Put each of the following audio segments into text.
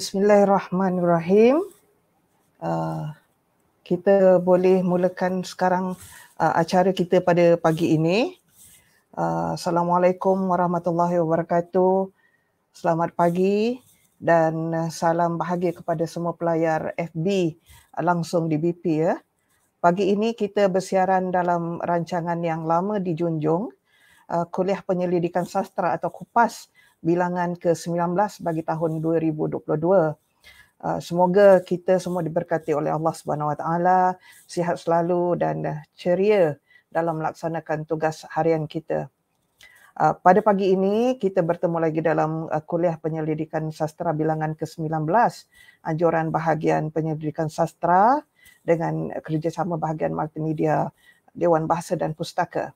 Bismillahirrahmanirrahim. Uh, kita boleh mulakan sekarang uh, acara kita pada pagi ini. Uh, Assalamualaikum warahmatullahi wabarakatuh. Selamat pagi dan uh, salam bahagia kepada semua pelayar FB uh, langsung di BP ya. Pagi ini kita bersiaran dalam rancangan yang lama dijunjung uh, Kuliah Penyelidikan Sastra atau Kupas uh, bilangan ke-19 bagi tahun 2022. Uh, ah, semoga kita semua diberkati oleh Allah Subhanahu Wa Taala, sihat selalu dan ceria dalam melaksanakan tugas harian kita. Ah, pada pagi ini kita bertemu lagi dalam ah, kuliah penyelidikan sastra bilangan ke-19, anjuran bahagian penyelidikan sastra dengan kerjasama bahagian multimedia Dewan Bahasa dan Pustaka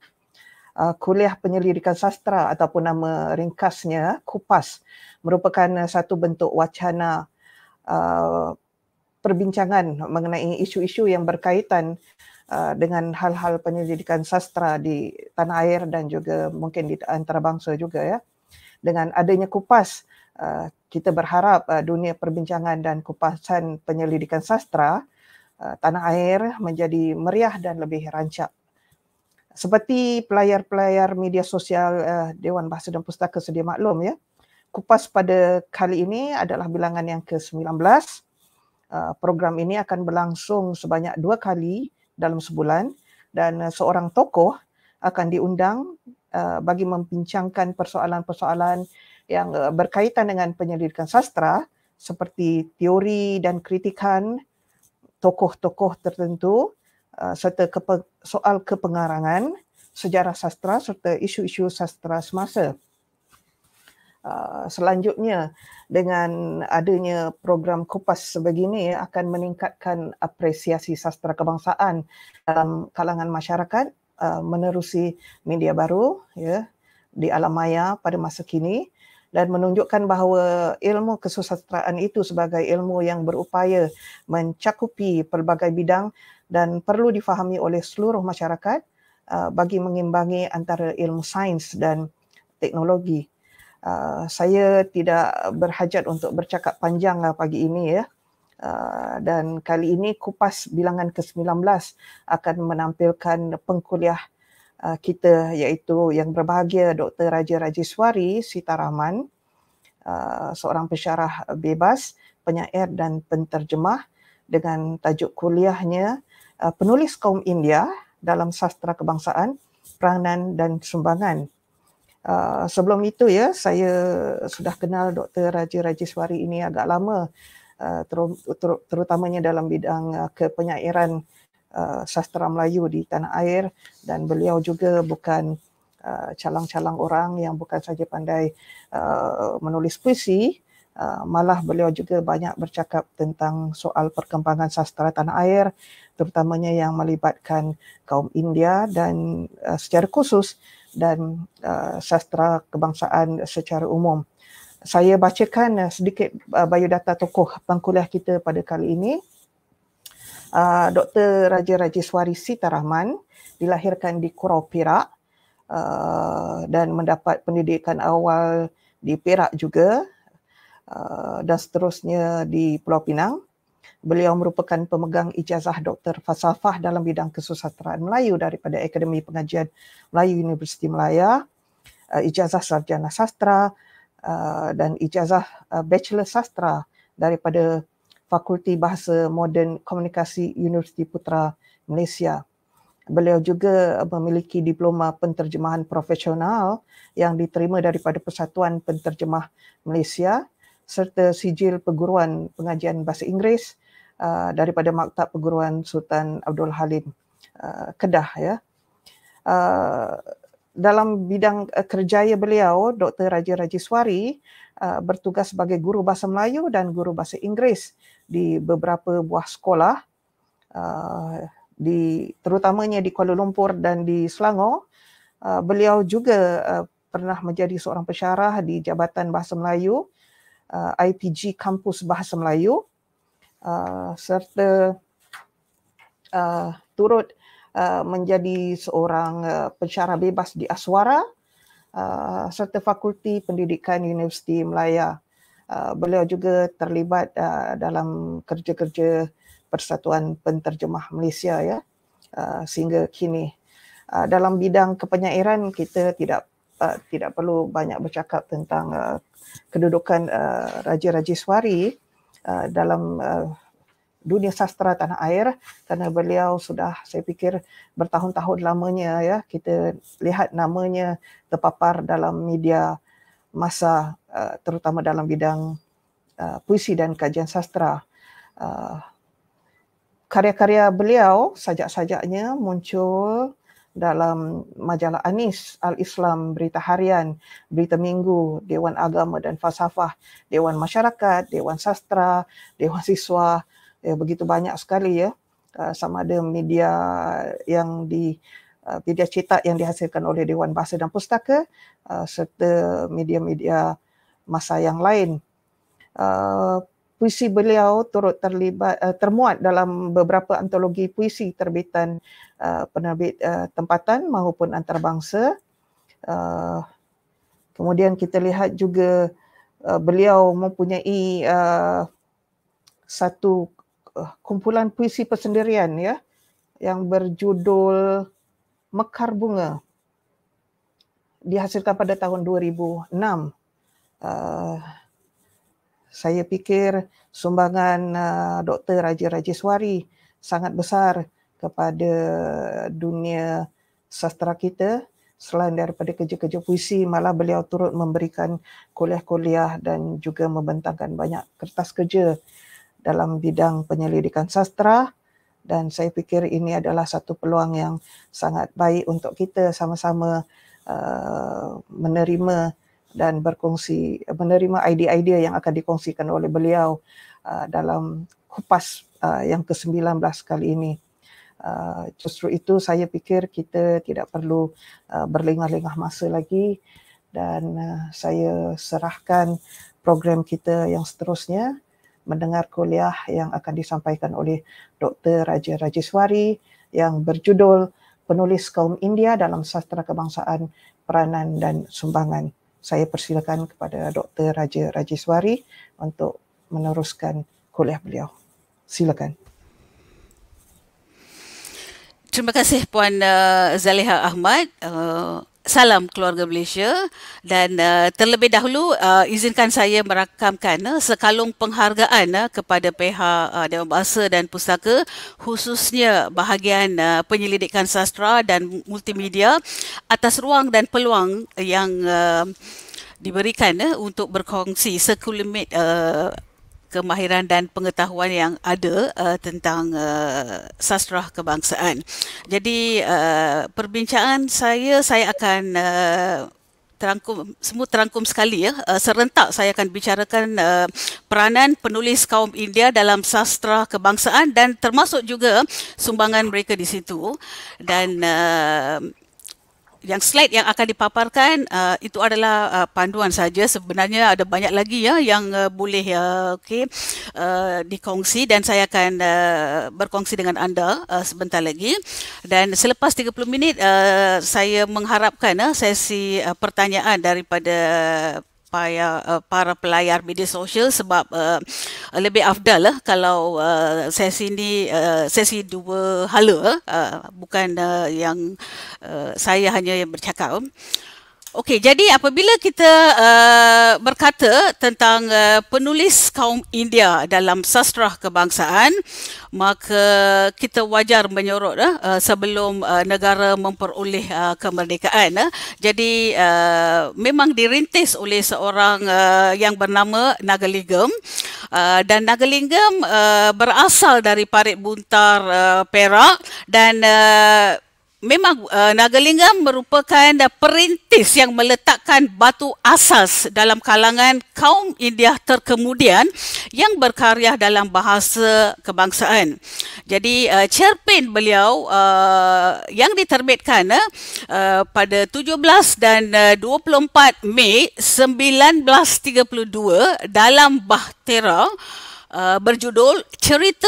uh, kuliah penyelidikan sastra ataupun nama ringkasnya kupas merupakan uh, satu bentuk wacana uh, perbincangan mengenai isu-isu yang berkaitan uh, dengan hal-hal penyelidikan sastra di tanah air dan juga mungkin di antarabangsa juga ya dengan adanya kupas uh, kita berharap uh, dunia perbincangan dan kupasan penyelidikan sastra uh, tanah air menjadi meriah dan lebih rancak seperti pelayar-pelayar media sosial uh, Dewan Bahasa dan Pustaka sedia maklum ya. Kupas pada kali ini adalah bilangan yang ke-19. Uh, eh, program ini akan berlangsung sebanyak dua kali dalam sebulan dan uh, seorang tokoh akan diundang uh, bagi membincangkan persoalan-persoalan yang uh, berkaitan dengan penyelidikan sastra seperti teori dan kritikan tokoh-tokoh tertentu Uh, serta kepe, soal kepengarangan sejarah sastra serta isu-isu sastra semasa. Uh, selanjutnya dengan adanya program Kupas sebegini akan meningkatkan apresiasi sastra kebangsaan dalam kalangan masyarakat uh, menerusi media baru ya di alam maya pada masa kini dan menunjukkan bahawa ilmu kesusasteraan itu sebagai ilmu yang berupaya mencakupi pelbagai bidang dan perlu difahami oleh seluruh masyarakat uh, bagi mengimbangi antara ilmu sains dan teknologi. Uh, saya tidak berhajat untuk bercakap panjang lah pagi ini ya. Uh, dan kali ini kupas bilangan ke-19 akan menampilkan pengkuliah 19 Ah, kita iaitu yang berbahagia Dr. Raja Rajeswari Sitaraman, Rahman, ah, seorang pensyarah bebas, penyair dan penterjemah dengan tajuk kuliahnya ah, Penulis Kaum India dalam Sastra Kebangsaan, Peranan dan Sumbangan. Sebelum itu ya, saya sudah kenal Dr. Raja Rajeswari ini agak lama terutamanya dalam bidang kepenyairan uh, sastra Melayu di tanah air dan beliau juga bukan uh, calang-calang orang yang bukan saja pandai uh, menulis puisi uh, malah beliau juga banyak bercakap tentang soal perkembangan sastra tanah air terutamanya yang melibatkan kaum India dan uh, secara khusus dan uh, sastra kebangsaan secara umum saya bacakan uh, sedikit uh, biodata tokoh pangkuliah kita pada kali ini. Ah, Dr. Raja Rajeswari Sita Rahman dilahirkan di Kurau Perak uh, dan mendapat pendidikan awal di Perak juga uh, dan seterusnya di Pulau Pinang. Beliau merupakan pemegang ijazah Dr. Fasafah dalam bidang kesusasteraan Melayu daripada Akademi Pengajian Melayu Universiti Melaya, uh, ijazah Sarjana Sastra uh, dan ijazah uh, Bachelor Sastra daripada Fakulti Bahasa Moden Komunikasi Universiti Putra Malaysia. Beliau juga eh, memiliki diploma penterjemahan profesional yang diterima daripada Persatuan Penterjemah Malaysia serta sijil perguruan pengajian bahasa Inggeris uh, daripada Maktab Perguruan Sultan Abdul Halim uh, Kedah ya. Uh, dalam bidang kerjaya beliau Dr. Raja Rajiswari uh, bertugas sebagai guru bahasa Melayu dan guru bahasa Inggeris di beberapa buah sekolah uh, di terutamanya di Kuala Lumpur dan di Selangor. Uh, beliau juga uh, pernah menjadi seorang pensyarah di Jabatan Bahasa Melayu uh, IPG Kampus Bahasa Melayu uh, serta uh, turut uh, menjadi seorang uh, pensyarah bebas di Aswara uh, uh, serta fakulti pendidikan Universiti Melaya. Uh, beliau juga terlibat uh, dalam kerja-kerja Persatuan Penterjemah Malaysia ya uh, sehingga kini. Uh, dalam bidang kepenyairan kita tidak uh, tidak perlu banyak bercakap tentang uh, kedudukan uh, Raja Rajeswari uh, dalam uh, dunia sastra tanah air kerana beliau sudah saya fikir bertahun-tahun lamanya ya kita lihat namanya terpapar dalam media masa uh, eh, terutama dalam bidang uh, puisi dan kajian sastra uh, karya-karya beliau sajak-sajaknya muncul dalam majalah Anis, Al-Islam, Berita Harian, Berita Minggu, Dewan Agama dan Falsafah, Dewan Masyarakat, Dewan Sastra, Dewan Siswa, ya begitu banyak sekali ya ah, sama ada media yang di ah, media cetak yang dihasilkan oleh Dewan Bahasa dan Pustaka ah, serta media-media masa yang lain puisi beliau turut terlibat termuat dalam beberapa antologi puisi terbitan penerbit tempatan maupun antarabangsa kemudian kita lihat juga beliau mempunyai satu Eh, kumpulan puisi persendirian ya yang berjudul Mekar Bunga dihasilkan pada tahun 2006. Uh, eh, saya pikir sumbangan uh, eh, Dr. Raja Rajeswari sangat besar kepada dunia sastra kita selain daripada kerja-kerja puisi malah beliau turut memberikan kuliah-kuliah dan juga membentangkan banyak kertas kerja dalam bidang penyelidikan sastra dan saya fikir ini adalah satu peluang yang sangat baik untuk kita sama-sama uh, menerima dan berkongsi menerima idea-idea yang akan dikongsikan oleh beliau uh, dalam kupas uh, yang ke-19 kali ini. Uh, justru itu saya fikir kita tidak perlu uh, berlengah-lengah masa lagi dan uh, saya serahkan program kita yang seterusnya mendengar kuliah yang akan disampaikan oleh Dr. Raja Rajeswari yang berjudul Penulis Kaum India dalam Sastra Kebangsaan, Peranan dan Sumbangan. Saya persilakan kepada Dr. Raja Rajeswari untuk meneruskan kuliah beliau. Silakan. Terima kasih Puan uh, Zaliha Ahmad. Uh, Salam keluarga Malaysia dan uh, terlebih dahulu uh, izinkan saya merakamkan uh, sekalung penghargaan uh, kepada pihak uh, Dewan Bahasa dan Pustaka khususnya bahagian uh, penyelidikan sastra dan multimedia atas ruang dan peluang yang uh, diberikan uh, untuk berkongsi sekulimit uh, kemahiran dan pengetahuan yang ada uh, tentang uh, sastra kebangsaan. Jadi uh, perbincangan saya saya akan uh, terangkum semua terangkum sekali ya uh, serentak saya akan bicarakan uh, peranan penulis kaum India dalam sastra kebangsaan dan termasuk juga sumbangan mereka di situ dan uh, yang slide yang akan dipaparkan uh, itu adalah uh, panduan saja sebenarnya ada banyak lagi ya yang uh, boleh ya uh, okey uh, dikongsi dan saya akan uh, berkongsi dengan anda uh, sebentar lagi dan selepas 30 minit uh, saya mengharapkan uh, sesi uh, pertanyaan daripada supaya uh, uh, para pelayar media sosial sebab uh, uh lebih afdal lah kalau uh, sesi ni uh, sesi dua halu uh, bukan uh, yang uh, saya hanya yang bercakap uh. Okey, jadi apabila kita uh, berkata tentang uh, penulis kaum India dalam sastra kebangsaan, maka kita wajar menyorot uh, uh sebelum uh, negara memperoleh uh, kemerdekaan. Uh. Jadi uh, memang dirintis oleh seorang uh, yang bernama Nagalingam uh, dan Nagalingam uh, berasal dari Parit Buntar uh, Perak dan uh, memang uh, Nagalingam merupakan uh, perintis yang meletakkan batu asas dalam kalangan kaum India terkemudian yang berkarya dalam bahasa kebangsaan. Jadi uh, cerpen beliau uh, yang diterbitkan uh, uh pada 17 dan uh, 24 Mei 1932 dalam Bahtera uh, berjudul Cerita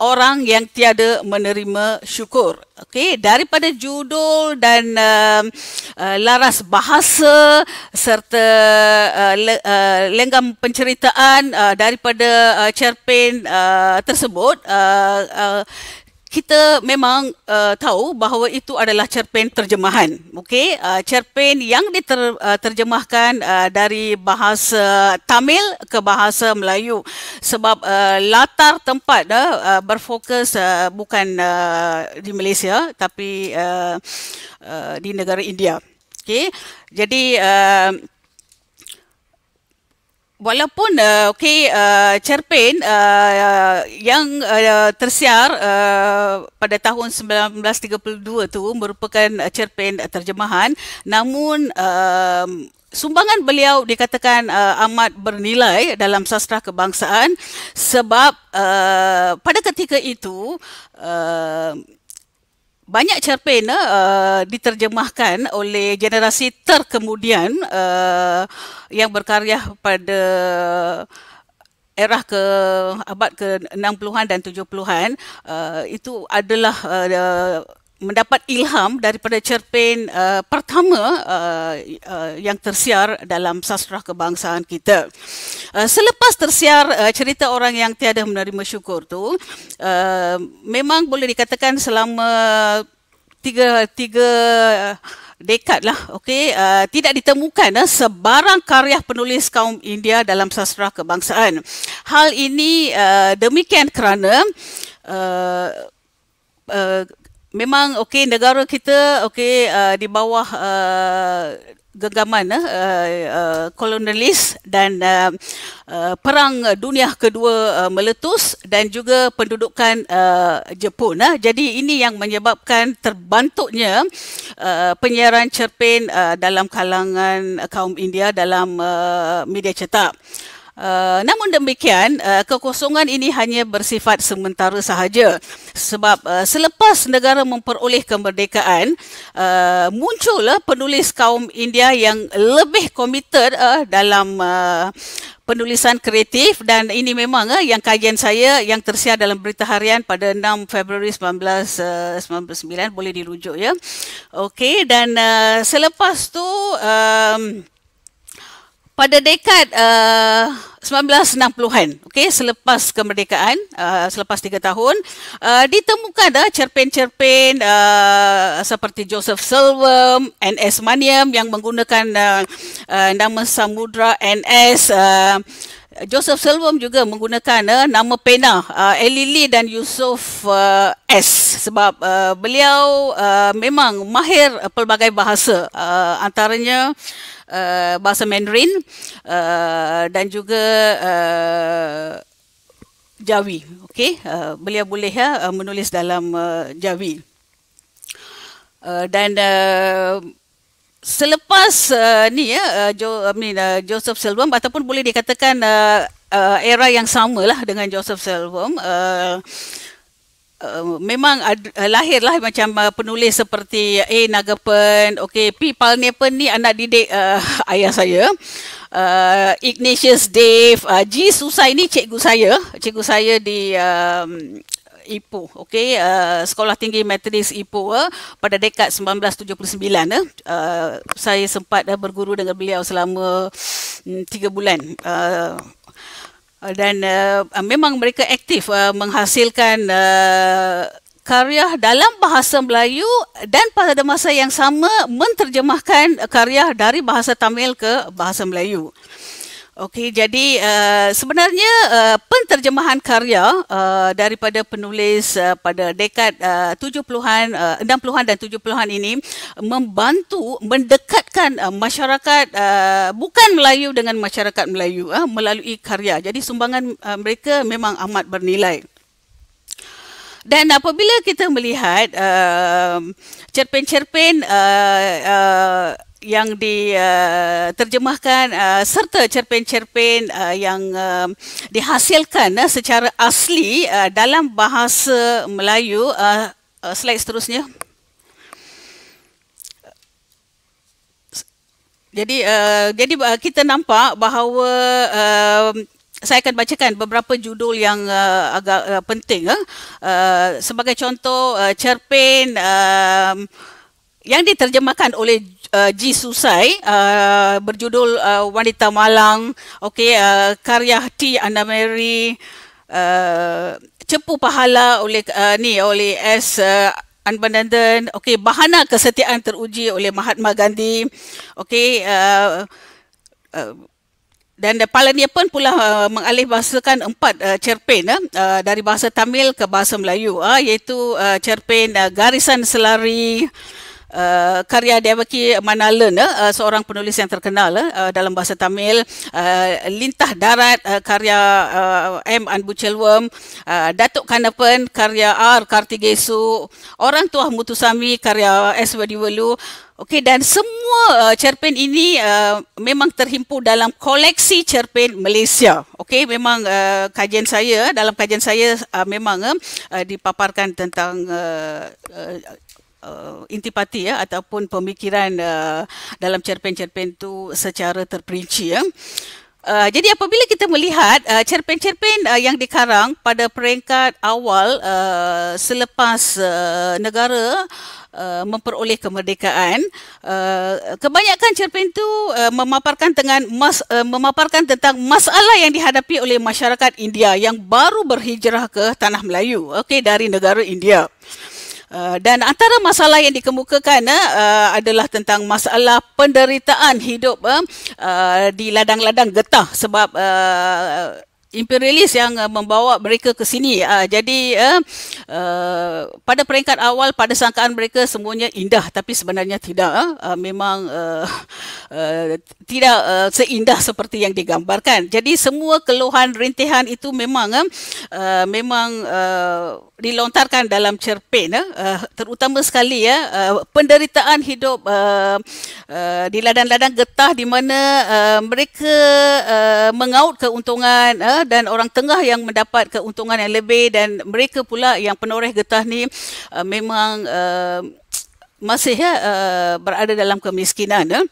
orang yang tiada menerima syukur. Okey, daripada judul dan um, uh, laras bahasa serta uh, le, uh, lenggam penceritaan uh, daripada uh, cerpen uh, tersebut uh, uh, kita memang uh, tahu bahawa itu adalah cerpen terjemahan okay? uh, cerpen yang diterjemahkan diter, uh, uh, dari bahasa Tamil ke bahasa Melayu sebab uh, latar tempat uh, uh, berfokus uh, bukan uh, di Malaysia tapi uh, uh, di negara India Okay? jadi uh, Walaupun uh, okay, uh, cerpen uh, uh, yang uh, tersiar uh, pada tahun 1932 tu merupakan uh, cerpen terjemahan namun uh, sumbangan beliau dikatakan uh, amat bernilai dalam sastra kebangsaan sebab uh, pada ketika itu uh, banyak cerpen uh, diterjemahkan oleh generasi terkemudian uh, yang berkarya pada era ke abad ke 60-an dan 70-an uh, itu adalah uh, mendapat ilham daripada cerpen uh, pertama uh, uh, yang tersiar dalam sastra kebangsaan kita. Uh, selepas tersiar uh, cerita orang yang tiada menerima syukur tu, uh, memang boleh dikatakan selama tiga tiga dekad lah, okay, uh, tidak ditemukan uh, sebarang karya penulis kaum India dalam sastra kebangsaan. Hal ini uh, demikian kerana uh, Uh, memang okey negara kita okey uh, di bawah uh, genggaman eh, uh, uh, kolonialis dan uh, uh, perang dunia kedua uh, meletus dan juga pendudukan uh, Jepun. Eh. Jadi ini yang menyebabkan terbantuknya uh, penyiaran cerpen uh, dalam kalangan kaum India dalam uh, media cetak. Uh, namun demikian, uh, kekosongan ini hanya bersifat sementara sahaja sebab uh, selepas negara memperoleh kemerdekaan, uh, muncullah penulis kaum India yang lebih komited uh, dalam uh, penulisan kreatif dan ini memang uh, yang kajian saya yang tersiar dalam berita harian pada 6 Februari 1999 boleh dirujuk ya. Okey dan uh, selepas tu um, pada dekad uh, 1960-an okay, selepas kemerdekaan uh, selepas tiga tahun uh, ditemukan dah uh, cerpen-cerpen uh, seperti Joseph Selwam NS Maniam yang menggunakan uh, uh, nama samudra NS uh, Joseph Selwam juga menggunakan uh, nama pena uh, eh, Elili dan Yusuf uh, eh, S sebab uh, beliau uh, memang mahir uh, pelbagai bahasa uh, antaranya uh, bahasa Mandarin uh, dan juga uh, Jawi okey uh, beliau boleh ya uh, menulis dalam uh, Jawi uh, dan uh, selepas uh, ni ya uh, jo uh, ni uh, Joseph Selwam ataupun boleh dikatakan uh, uh, era yang samalah dengan Joseph Selwam uh, Uh, memang ad, uh, lahirlah macam uh, penulis seperti uh, A Nagapen, okay, P Palnepen ni anak didik uh, ayah saya. Uh, Ignatius Dave, uh, G Susai ni cikgu saya, cikgu saya di um, Ipoh okay, uh, eh, sekolah tinggi Methodist Ipoh eh, uh, pada dekad 1979 uh, uh, saya sempat uh, berguru dengan beliau selama um, hmm, 3 bulan uh, dan uh, memang mereka aktif uh, menghasilkan uh, karya dalam bahasa Melayu dan pada masa yang sama menterjemahkan karya dari bahasa Tamil ke bahasa Melayu. Okey, jadi uh, sebenarnya uh, penterjemahan karya uh, daripada penulis uh, pada dekad uh, 70-an, uh, 60-an dan 70-an ini membantu mendekatkan uh, masyarakat uh, bukan Melayu dengan masyarakat Melayu uh, melalui karya. Jadi sumbangan uh, mereka memang amat bernilai. Dan apabila kita melihat cerpen-cerpen uh, uh, yang diterjemahkan eh, uh, eh, uh, serta cerpen-cerpen uh, yang uh, dihasilkan uh, secara asli uh, dalam bahasa Melayu. Uh, uh, slide seterusnya. Jadi, uh, jadi uh, kita nampak bahawa uh, saya akan bacakan beberapa judul yang uh, agak uh, penting. Uh. Uh, sebagai contoh, uh, cerpen. Uh, yang diterjemahkan oleh uh, G Susai uh, berjudul uh, Wanita Malang okey uh, karya T Anna Mary uh, Cepu Pahala oleh uh, ni oleh S uh, Anbandan okey Bahana Kesetiaan Teruji oleh Mahatma Gandhi okey uh, uh, dan Palania pun pula uh, mengalihbahasakan empat uh, cerpen eh, uh, dari bahasa Tamil ke bahasa Melayu uh, iaitu uh, cerpen uh, Garisan Selari, uh, Uh, karya Devaki Manalan uh, seorang penulis yang terkenal uh, dalam bahasa Tamil uh, Lintah Darat uh, karya uh, M. Anbuchelwam uh, Datuk Kanapan karya R. Kartigesu Orang Tuah Mutusami karya S. Wadiwalu okay dan semua uh, cerpen ini uh, memang terhimpun dalam koleksi cerpen Malaysia. okay memang uh, kajian saya dalam kajian saya uh, memang uh, dipaparkan tentang uh, uh, uh, intipati ya ataupun pemikiran uh, dalam cerpen-cerpen tu secara terperinci ya. Uh, jadi apabila kita melihat uh, cerpen-cerpen uh, yang dikarang pada peringkat awal uh, selepas uh, negara uh, memperoleh kemerdekaan uh, kebanyakan cerpen itu uh, memaparkan dengan uh, memaparkan tentang masalah yang dihadapi oleh masyarakat India yang baru berhijrah ke tanah Melayu okay dari negara India. Eh, dan antara masalah yang dikemukakan uh, adalah tentang masalah penderitaan hidup uh, di ladang-ladang getah sebab uh, imperialis yang membawa mereka ke sini jadi pada peringkat awal pada sangkaan mereka semuanya indah tapi sebenarnya tidak memang tidak seindah seperti yang digambarkan jadi semua keluhan rintihan itu memang memang dilontarkan dalam cerpen eh, eh terutama sekali ya eh, penderitaan hidup eh, eh, di ladang-ladang getah di mana eh, mereka eh, mengaut keuntungan eh, dan orang tengah yang mendapat keuntungan yang lebih dan mereka pula yang penoreh getah ni eh, memang eh, masih ya, uh, eh, berada dalam kemiskinan ya.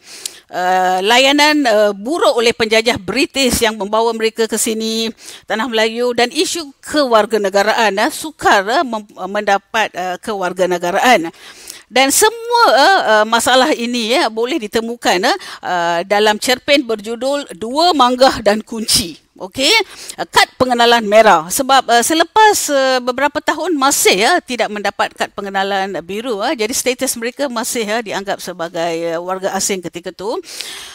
Uh, layanan uh, buruk oleh penjajah British yang membawa mereka ke sini tanah Melayu dan isu kewarganegaraan uh, sukar uh, mendapat uh, kewarganegaraan dan semua uh, masalah ini ya uh, boleh ditemukan uh, dalam cerpen berjudul Dua Manggah dan Kunci okey eh, kad pengenalan merah sebab uh, selepas uh, beberapa tahun masih ya uh, tidak mendapat kad pengenalan biru uh, jadi status mereka masih ya uh, dianggap sebagai uh, warga asing ketika itu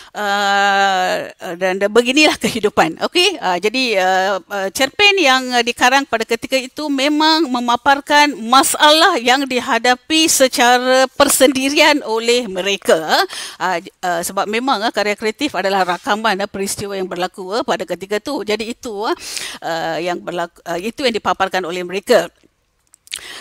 Uh, dan, dan beginilah kehidupan. Okey, uh, jadi uh, uh, cerpen yang uh, dikarang pada ketika itu memang memaparkan masalah yang dihadapi secara persendirian oleh mereka. Uh, uh, sebab memang uh, karya kreatif adalah rakaman uh, peristiwa yang berlaku uh, pada ketika itu. Jadi itu uh, uh, yang berlaku, uh, itu yang dipaparkan oleh mereka.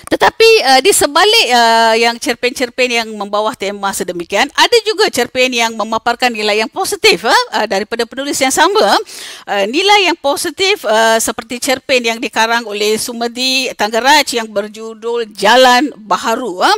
Tetapi uh, di sebalik uh, yang cerpen-cerpen yang membawa tema sedemikian, ada juga cerpen yang memaparkan nilai yang positif uh, daripada penulis yang sama. Uh, nilai yang positif uh, seperti cerpen yang dikarang oleh Sumedi Tanggeraj yang berjudul Jalan Baharu uh,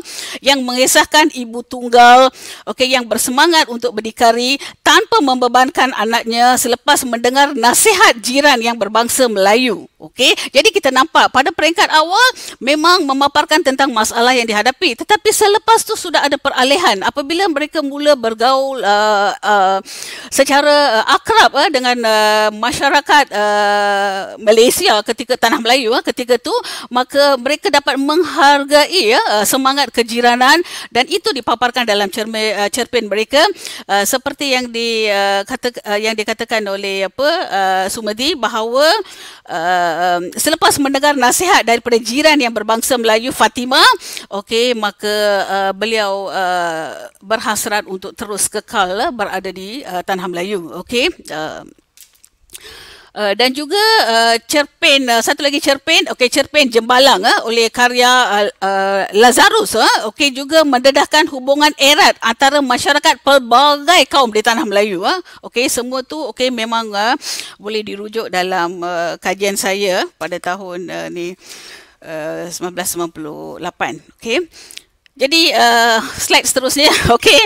yang mengisahkan ibu tunggal okay, yang bersemangat untuk berdikari tanpa membebankan anaknya selepas mendengar nasihat jiran yang berbangsa Melayu. Okay? Jadi kita nampak pada peringkat awal memang memang memaparkan tentang masalah yang dihadapi tetapi selepas tu sudah ada peralihan apabila mereka mula bergaul uh, uh, secara uh, akrab uh, dengan uh, masyarakat uh, Malaysia ketika tanah Melayu uh, ketika tu maka mereka dapat menghargai uh, uh semangat kejiranan dan itu dipaparkan dalam cermin, uh, cerpen mereka uh, seperti yang di uh, kata, uh, yang dikatakan oleh apa uh, Sumedi bahawa uh, um, selepas mendengar nasihat daripada jiran yang berbangsa bangsa Melayu Fatima okey maka uh, beliau uh, berhasrat untuk terus kekal uh, berada di uh, tanah Melayu okey uh, Uh, dan juga uh, cerpen uh, satu lagi cerpen okey cerpen jembalang uh, oleh karya uh, uh, Lazarus uh, okey juga mendedahkan hubungan erat antara masyarakat pelbagai kaum di tanah Melayu uh, okey semua tu okey memang uh, boleh dirujuk dalam uh, kajian saya pada tahun uh, ni 1998. Okay. Jadi uh, eh, slide seterusnya. Okay.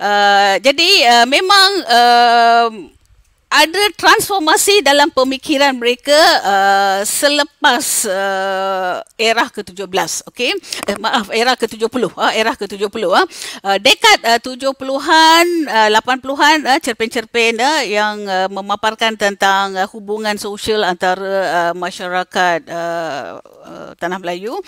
Uh, eh, jadi uh, memang uh, ada transformasi dalam pemikiran mereka uh, selepas uh, era ke-17 okey eh, maaf era ke-70 uh, ah, era ke-70 ah uh. uh, dekad uh, 70-an uh, 80-an uh, cerpen-cerpen uh, yang uh, memaparkan tentang uh, hubungan sosial antara uh, masyarakat uh, uh, tanah Melayu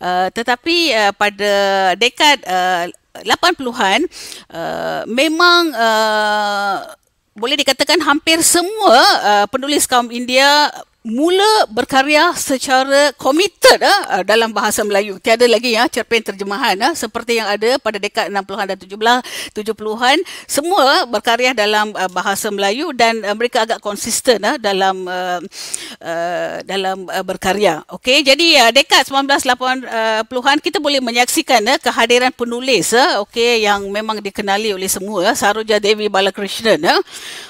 uh, tetapi uh, pada dekad uh, 80-an uh, memang uh, boleh dikatakan hampir semua uh, penulis kaum India mula berkarya secara komited eh, ah, ah, dalam bahasa Melayu. Tiada lagi ya eh, cerpen terjemahan eh, seperti yang ada pada dekad 60-an dan 70-an. Semua berkarya dalam uh, bahasa Melayu dan uh, mereka agak konsisten eh, dalam uh, dalam uh, berkarya. Okey, jadi uh, dekad 1980-an kita boleh menyaksikan eh, kehadiran penulis eh, okey yang memang dikenali oleh semua eh, Saroja Devi Balakrishnan. Eh.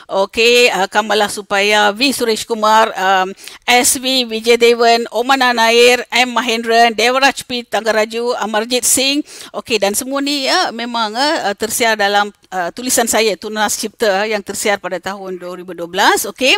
Okey, uh, Kamala Supaya, V Suresh Kumar um, SV Vijay Devan, Oman Anair, M Mahendra, Devraj P Tangaraju, Amarjit Singh. Okey dan semua ni ya memang ya, tersiar dalam uh, tulisan saya Tunas Cipta yang tersiar pada tahun 2012 okey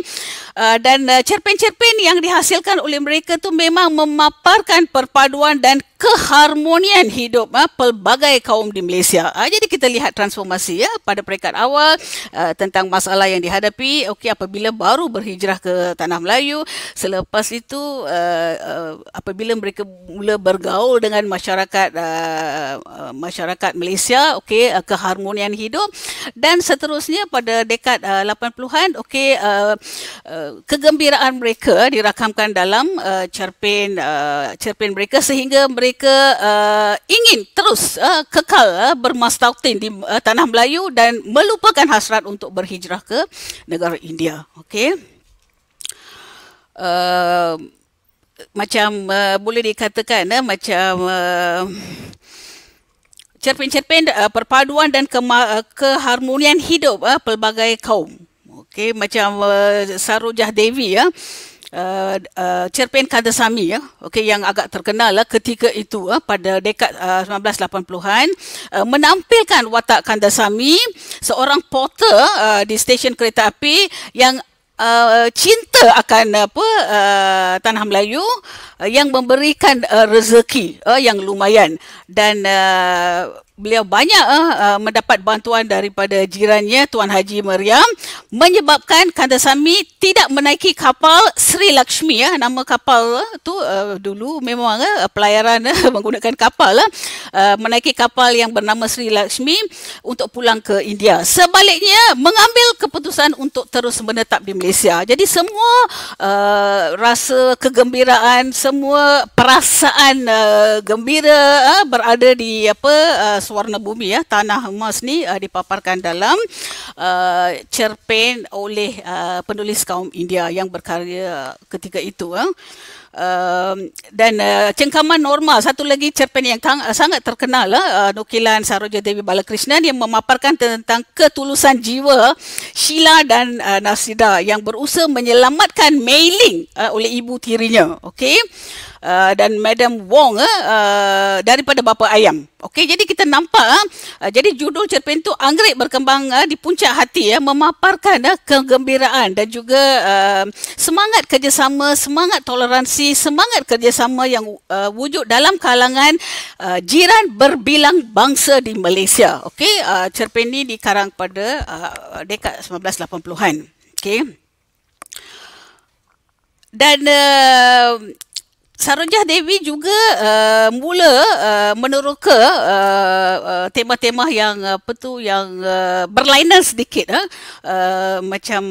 uh, dan uh, cerpen-cerpen yang dihasilkan oleh mereka tu memang memaparkan perpaduan dan keharmonian hidup ha, pelbagai kaum di Malaysia. Ha, jadi kita lihat transformasi ya pada peringkat awal uh, tentang masalah yang dihadapi okey apabila baru berhijrah ke tanah Melayu selepas itu uh, uh, apabila mereka mula bergaul dengan masyarakat uh, uh masyarakat Malaysia okey uh, keharmonian hidup dan seterusnya pada dekad uh, 80-an okey uh, uh, kegembiraan mereka dirakamkan dalam uh, cerpen uh, cerpen mereka sehingga mereka uh, ingin terus uh, kekal uh, bermastautin di uh, tanah Melayu dan melupakan hasrat untuk berhijrah ke negara India okey uh, macam uh, boleh dikatakan uh, macam uh, cerpen-cerpen uh, perpaduan dan kema- uh, keharmonian hidup uh, pelbagai kaum. Okey macam uh, Sarojah Devi ya. Uh, uh, cerpen Kadasami ya. okay yang agak terkenal lah ketika itu uh, pada dekad uh, 1980-an uh, menampilkan watak Kadasami seorang porter uh, di stesen kereta api yang Uh, uh, cinta akan apa uh, tanah Melayu uh, yang memberikan uh, rezeki uh, yang lumayan dan uh, beliau banyak uh, mendapat bantuan daripada jirannya Tuan Haji Meriam menyebabkan Kandasamy tidak menaiki kapal Sri Lakshmi ya nama kapal tu uh, dulu memang uh, pelayaran uh, menggunakan kapal uh, menaiki kapal yang bernama Sri Lakshmi untuk pulang ke India sebaliknya mengambil keputusan untuk terus menetap di Malaysia jadi semua uh, rasa kegembiraan semua perasaan uh, gembira uh, berada di apa uh, atas warna bumi ya tanah emas ni uh, dipaparkan dalam uh, cerpen oleh uh, penulis kaum India yang berkarya ketika itu ya. Uh, dan uh, cengkaman normal satu lagi cerpen yang kang, uh, sangat terkenal uh, nukilan Saroja Devi Balakrishnan yang memaparkan tentang ketulusan jiwa Sheila dan uh, Nasida yang berusaha menyelamatkan Mei uh, oleh ibu tirinya okey uh, dan Madam Wong eh, uh, daripada bapa ayam. Okey, jadi kita nampak eh, uh, jadi judul cerpen tu anggrek berkembang uh, di puncak hati ya uh, memaparkan uh, kegembiraan dan juga uh, semangat kerjasama, semangat toleransi, semangat kerjasama yang uh, wujud dalam kalangan uh, jiran berbilang bangsa di Malaysia. Okey, uh, cerpen ini dikarang pada uh, dekad 1980-an. Okey. Dan uh, Sarojah Dewi juga uh, mula uh, meneroka uh, uh, tema-tema yang apa tu yang uh, berlainan sedikit eh? uh, macam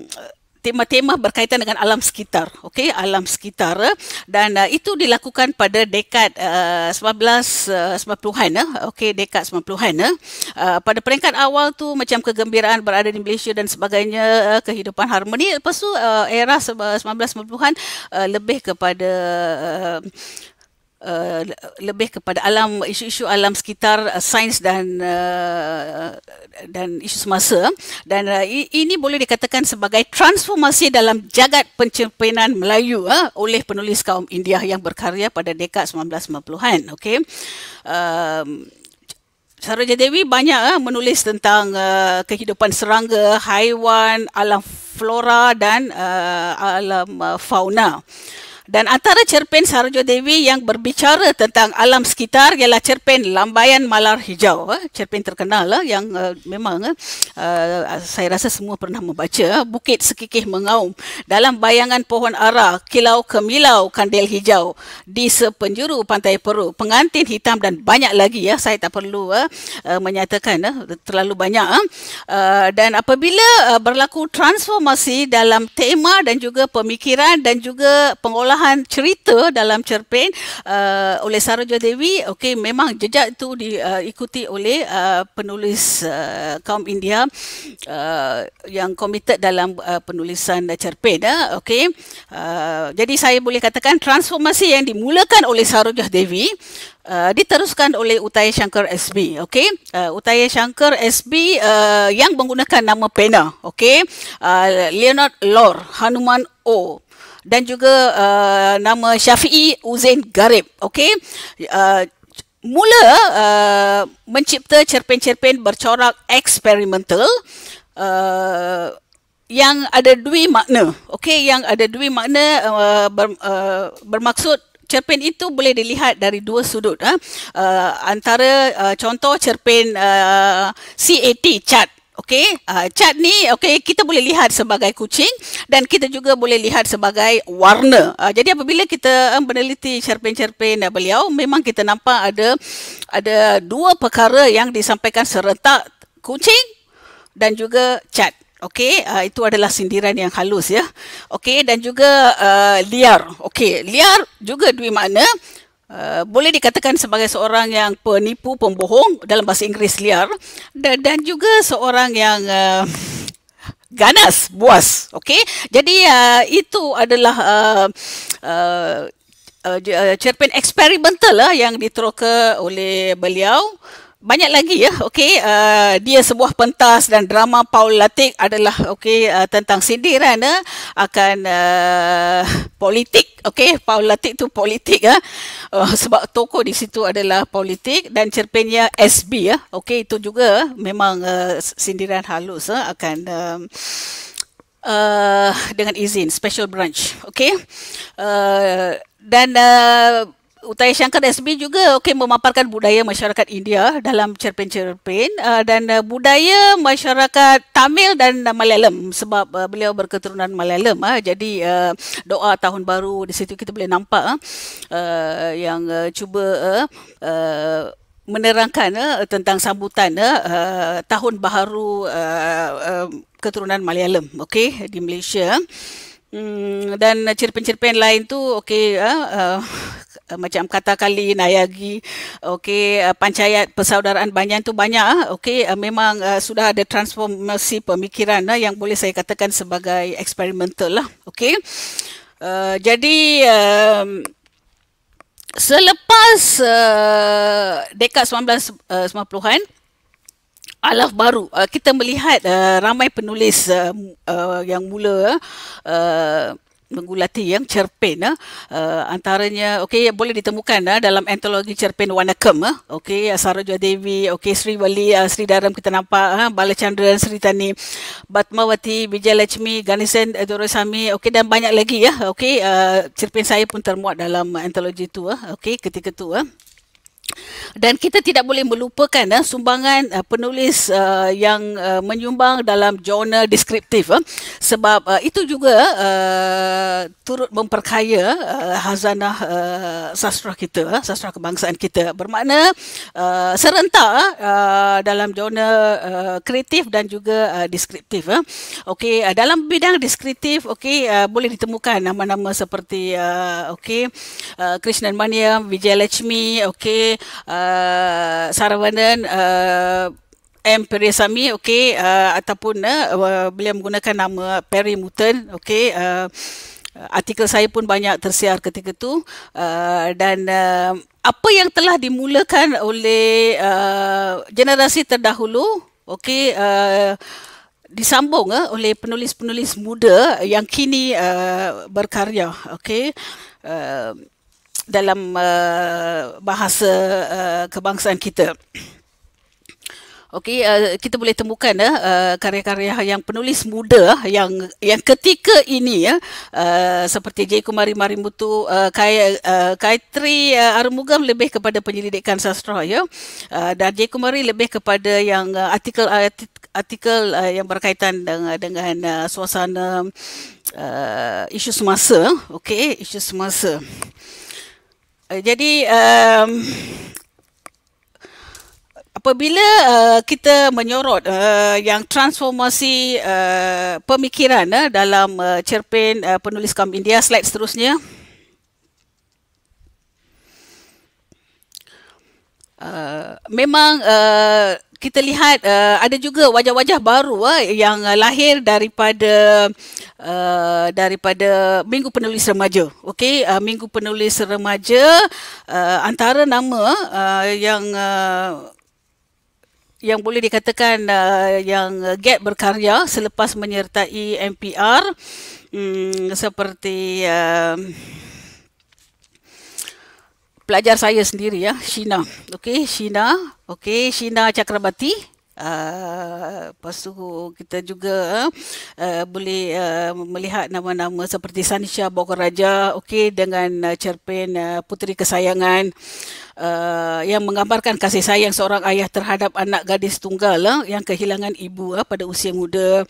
uh, tema-tema berkaitan dengan alam sekitar okey alam sekitar eh? dan uh, itu dilakukan pada dekad uh, 19 uh, 90-an uh, okey dekad 90-an uh, pada peringkat awal tu macam kegembiraan berada di Malaysia dan sebagainya uh, kehidupan harmoni lepas tu uh, era 1990-an uh, lebih kepada uh, Eh, lebih kepada alam isu-isu alam sekitar uh, sains dan uh, dan isu semasa dan uh, ini boleh dikatakan sebagai transformasi dalam jagat pencerpenan Melayu uh, oleh penulis kaum India yang berkarya pada dekad 1990-an okey um, ehm, Saroja Dewi banyak uh, menulis tentang uh, kehidupan serangga, haiwan, alam flora dan uh, alam uh, fauna. Uh, dan antara cerpen Sarojo Dewi yang berbicara tentang alam sekitar ialah cerpen Lambayan Malar Hijau. Eh. Cerpen terkenal eh, yang eh, memang saya rasa semua pernah membaca. Bukit Sekikih Mengaum dalam bayangan pohon ara, kilau kemilau kandil hijau di sepenjuru pantai Peru. Pengantin hitam dan banyak lagi. ya Saya tak perlu menyatakan terlalu banyak. Dan apabila berlaku transformasi dalam tema dan juga pemikiran dan juga pengolahan perubahan cerita dalam cerpen uh, oleh Sarah Jo Dewi okey memang jejak itu diikuti uh, oleh uh, penulis uh, kaum India uh, yang committed dalam uh, penulisan cerpen ya uh, okey uh, jadi saya boleh katakan transformasi yang dimulakan oleh Sarah Jo Dewi Uh, diteruskan oleh Utaya Shankar SB okey uh, Utaya Shankar SB uh, yang menggunakan nama pena okey uh, Leonard Lor Hanuman O dan juga uh, nama Syafi'i Uzain Garib. Okey. Uh, mula uh, mencipta cerpen-cerpen bercorak eksperimental uh, yang ada dua makna okey yang ada dua makna uh, ber, uh, bermaksud cerpen itu boleh dilihat dari dua sudut uh. Uh, antara uh, contoh cerpen uh, CAT chat Okey, uh, cat ni okey kita boleh lihat sebagai kucing dan kita juga boleh lihat sebagai warna. Uh, jadi apabila kita eh, meneliti cerpen-cerpen uh, beliau memang kita nampak ada ada dua perkara yang disampaikan serentak kucing dan juga cat. Okey, uh, itu adalah sindiran yang halus ya. Okey dan juga uh, liar. Okey, liar juga dua makna. Eh, boleh dikatakan sebagai seorang yang penipu pembohong dalam bahasa Inggeris liar dan, dan juga seorang yang uh, ganas buas okey jadi uh, itu adalah uh, uh, uh, cerpen eksperimental lah yang diteroka oleh beliau uh, banyak lagi ya okey uh, dia sebuah pentas dan drama Paul Latik adalah okey uh, tentang sindiran uh, akan uh, politik okey Paul Latik tu politik ya uh, sebab toko di situ adalah politik dan cerpennya SB ya uh, okey itu juga memang uh, sindiran halus uh, akan uh, uh, dengan izin special branch okey uh, dan uh, Utai Shankar SB juga okey memaparkan budaya masyarakat India dalam cerpen-cerpen uh, dan uh, budaya masyarakat Tamil dan uh, Malayalam sebab uh, beliau berketurunan Malayalam uh, jadi uh, doa tahun baru di situ kita boleh nampak uh, uh yang uh, cuba uh, uh, menerangkan uh, tentang sambutan uh, uh, tahun Baru uh, uh, keturunan Malayalam okey di Malaysia Hmm, dan cerpen-cerpen lain tu okay. uh, uh, Eh, macam kata kali Nayagi okey uh, eh, pancayat persaudaraan Banyan tu banyak uh, okey uh, memang uh, sudah ada transformasi pemikiran uh, yang boleh saya katakan sebagai eksperimental lah okey uh, jadi um, selepas uh, dekad 1990-an alaf baru kita melihat uh, ramai penulis uh, uh, yang mula uh, menggulati yang cerpen eh. uh, antaranya okey boleh ditemukan eh, dalam antologi cerpen Wanakam eh. okey eh, Sarojo Devi okey Sri Wali uh, Sri Daram kita nampak eh, Bala Sri Tani Batmawati Vijayalakshmi Ganesan Dorosami okey dan banyak lagi ya eh. okey uh, cerpen saya pun termuat dalam antologi tu eh. okey ketika tu eh. Dan kita tidak boleh melupakan eh, sumbangan uh, penulis uh, yang uh, menyumbang dalam jurnal deskriptif. Eh, sebab uh, itu juga uh, turut memperkaya uh, hazanah uh, sastra kita, uh, sastra kebangsaan kita. Bermakna uh, serentak uh, dalam jurnal uh, kreatif dan juga uh, deskriptif. Eh. Okey, uh, dalam bidang deskriptif, okey uh, boleh ditemukan nama-nama seperti uh, okey uh, Krishnan Maniam, Vijay Lakshmi, okey. Eh, saravanan uh, M. Periasami okay, uh, eh, ataupun uh, beliau menggunakan nama Perry Muten okay, uh, artikel saya pun banyak tersiar ketika itu uh, dan uh, apa yang telah dimulakan oleh uh, generasi terdahulu okay, uh, disambung uh, oleh penulis-penulis muda yang kini uh, berkarya okay, uh, dalam uh, bahasa uh, kebangsaan kita. Okey, uh, kita boleh temukan uh, karya-karya yang penulis muda yang yang ketika ini ya uh, seperti J. Kumari Marimutu, uh, Kai uh, Kaitri uh, Arumugam lebih kepada penyelidikan sastra ya. Uh, dan J. Kumari lebih kepada yang artikel artikel yang berkaitan dengan dengan suasana uh, isu semasa, okey, isu semasa. Eh, jadi um, apabila uh, kita menyorot uh, yang transformasi uh, pemikiran uh, dalam uh, cerpen uh, penulis kaum India slide seterusnya Uh, memang uh, kita lihat uh, ada juga wajah-wajah baru uh, yang uh, lahir daripada uh, daripada Minggu Penulis Remaja. Okey, uh, Minggu Penulis Remaja uh, antara nama uh, yang uh, yang boleh dikatakan uh, yang uh, get berkarya selepas menyertai MPR um, hmm, seperti uh, pelajar saya sendiri ya, Shina. Okey, Shina. Okey, Shina Chakrabati. Uh, ah, lepas tu kita juga uh, boleh uh, melihat nama-nama seperti Sanisha Bokoraja okey dengan uh, cerpen uh, Puteri Kesayangan Uh, yang menggambarkan kasih sayang seorang ayah terhadap anak gadis tunggal uh, yang kehilangan ibu uh, pada usia muda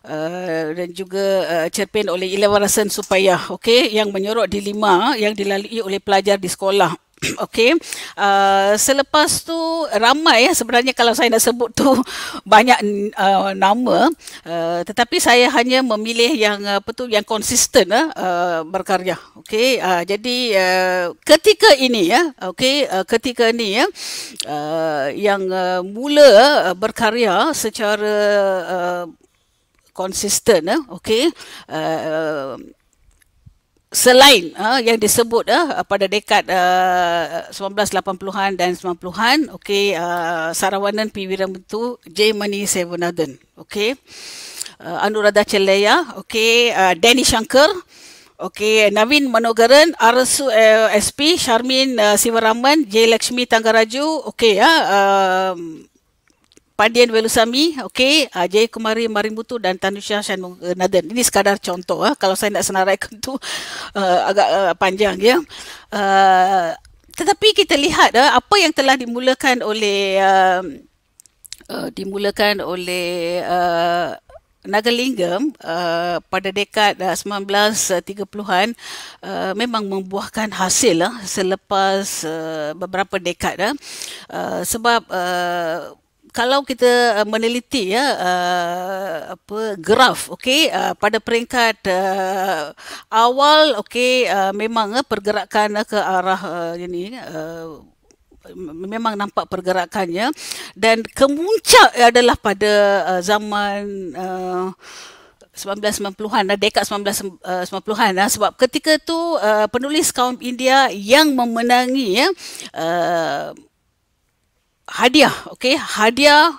uh, dan juga uh, cerpen oleh Ilawarasan Supaya, okay, yang menyorok dilema eh, yang dilalui oleh pelajar di sekolah Okey. Uh, selepas tu ramai ya sebenarnya kalau saya nak sebut tu banyak uh, nama uh, tetapi saya hanya memilih yang uh, apa tu yang konsisten uh, uh, berkarya. Okey. Uh, jadi uh, ketika ini ya, okey, uh, ketika ini ya uh, yang uh, mula uh, berkarya secara uh, konsisten ya. Okey. Uh, uh selain uh, yang disebut uh, pada dekad uh, 1980-an dan 90-an okey uh, Sarawanan P itu Jemani Mani Sevanathan okey uh, Anuradha Chellaya, okey uh, Danny Shankar okey Navin Manogaran Arasu uh, eh, SP Sharmin uh, Sivaraman J Lakshmi Tangaraju okey ya uh, um, Pandian Velusami, okey, uh, ah, Jay Kumari Marimutu dan Tanusha eh, naden. Ini sekadar contoh. Uh, kalau saya nak senaraikan tu uh, agak uh, panjang ya. Uh, tetapi kita lihat uh, apa yang telah dimulakan oleh uh, uh, dimulakan oleh uh, Nagalingam uh, pada dekad uh, 1930-an uh, memang membuahkan hasil uh, selepas uh, beberapa dekad uh, uh, sebab uh, kalau kita eh, meneliti ya uh, apa graf okey uh, pada peringkat uh, awal okey uh, memang uh, pergerakan uh, ke arah uh, ini uh, memang nampak pergerakannya dan kemuncak adalah pada uh, zaman uh, 1990-an uh, dekad 1990-an uh, sebab ketika tu penulis kaum India yang memenangi ya hadiah okey hadiah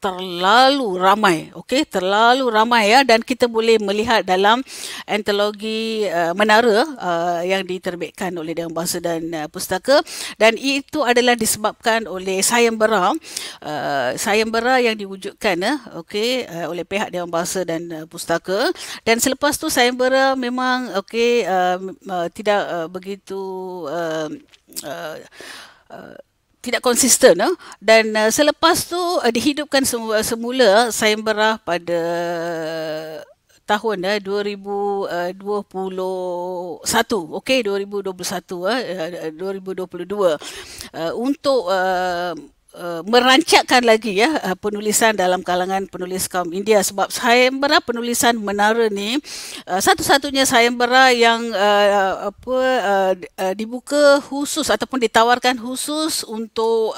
terlalu ramai okey terlalu ramai ya dan kita boleh melihat dalam antologi uh, menara uh, yang diterbitkan oleh Dewan Bangsa dan uh, Pustaka dan itu adalah disebabkan oleh sayembara uh, sayembara yang diwujudkan uh, okey uh, oleh pihak Dewan Bangsa dan uh, Pustaka dan selepas tu sayembara memang okey uh, uh, tidak uh, begitu uh, uh, tidak konsisten eh? dan uh, selepas tu uh, dihidupkan semula semula eh, sayembara pada tahun eh, 2021 okey 2021 eh, 2022 uh, untuk uh, Eh, merancakkan lagi ya eh, penulisan dalam kalangan penulis kaum India sebab sayembara penulisan menara ni eh, satu-satunya sayembara yang apa dibuka khusus ataupun ditawarkan khusus untuk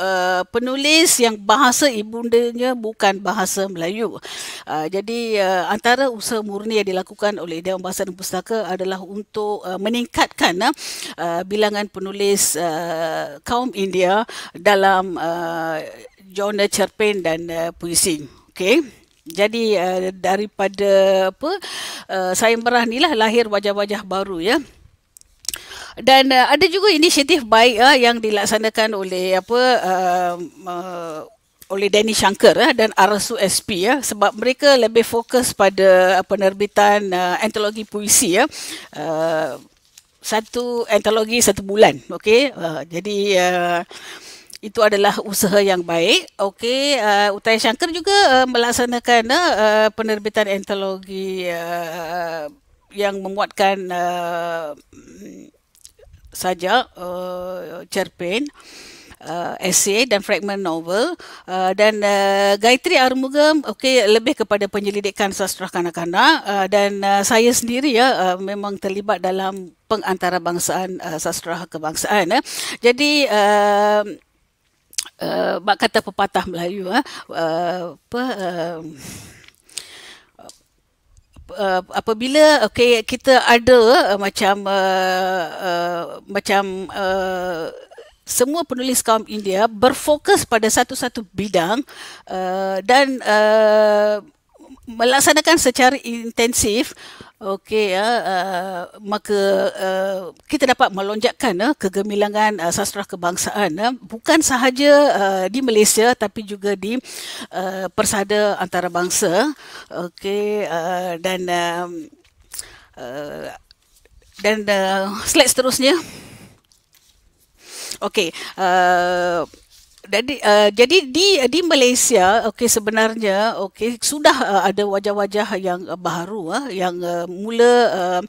penulis yang bahasa ibundanya bukan bahasa Melayu. Jadi antara usaha murni yang dilakukan oleh Dewan Bahasa dan Pustaka adalah untuk meningkatkan bilangan penulis kaum India dalam genre uh, cerpen dan uh, puisi. Okey. Jadi uh, daripada apa uh, sayembara inilah lahir wajah-wajah baru ya. Dan uh, ada juga inisiatif baik uh, yang dilaksanakan oleh apa uh, uh, oleh Danny Shankar eh, dan Arasu SP ya eh, sebab mereka lebih fokus pada uh, penerbitan uh, antologi puisi ya eh, uh, satu antologi satu bulan okey uh, jadi uh, itu adalah usaha yang baik. Okey, uh, Utai Shankar juga uh, melaksanakan uh, uh penerbitan antologi uh, yang memuatkan uh, saja uh, cerpen uh, essay dan fragment novel uh, dan uh, Gayatri Arumugam, okey lebih kepada penyelidikan sastra kanak-kanak uh, dan uh, saya sendiri ya uh, memang terlibat dalam pengantarabangsaan uh, sastra kebangsaan ya. Jadi uh, bak eh, kata pepatah Melayu ah apa Uh, apabila okay, kita ada uh, macam uh, uh, macam uh, semua penulis kaum India berfokus pada satu-satu bidang uh, dan uh, melaksanakan secara intensif uh, Okey ya uh, maka uh, kita dapat melonjakkan uh, kegemilangan uh, sastra kebangsaan uh, bukan sahaja uh, di Malaysia tapi juga di uh, persada antarabangsa okey uh, dan uh, uh, dan uh, slide seterusnya okey uh, jadi uh, jadi di di Malaysia okay sebenarnya okay sudah uh, ada wajah-wajah yang uh, baru uh, yang uh, mula uh,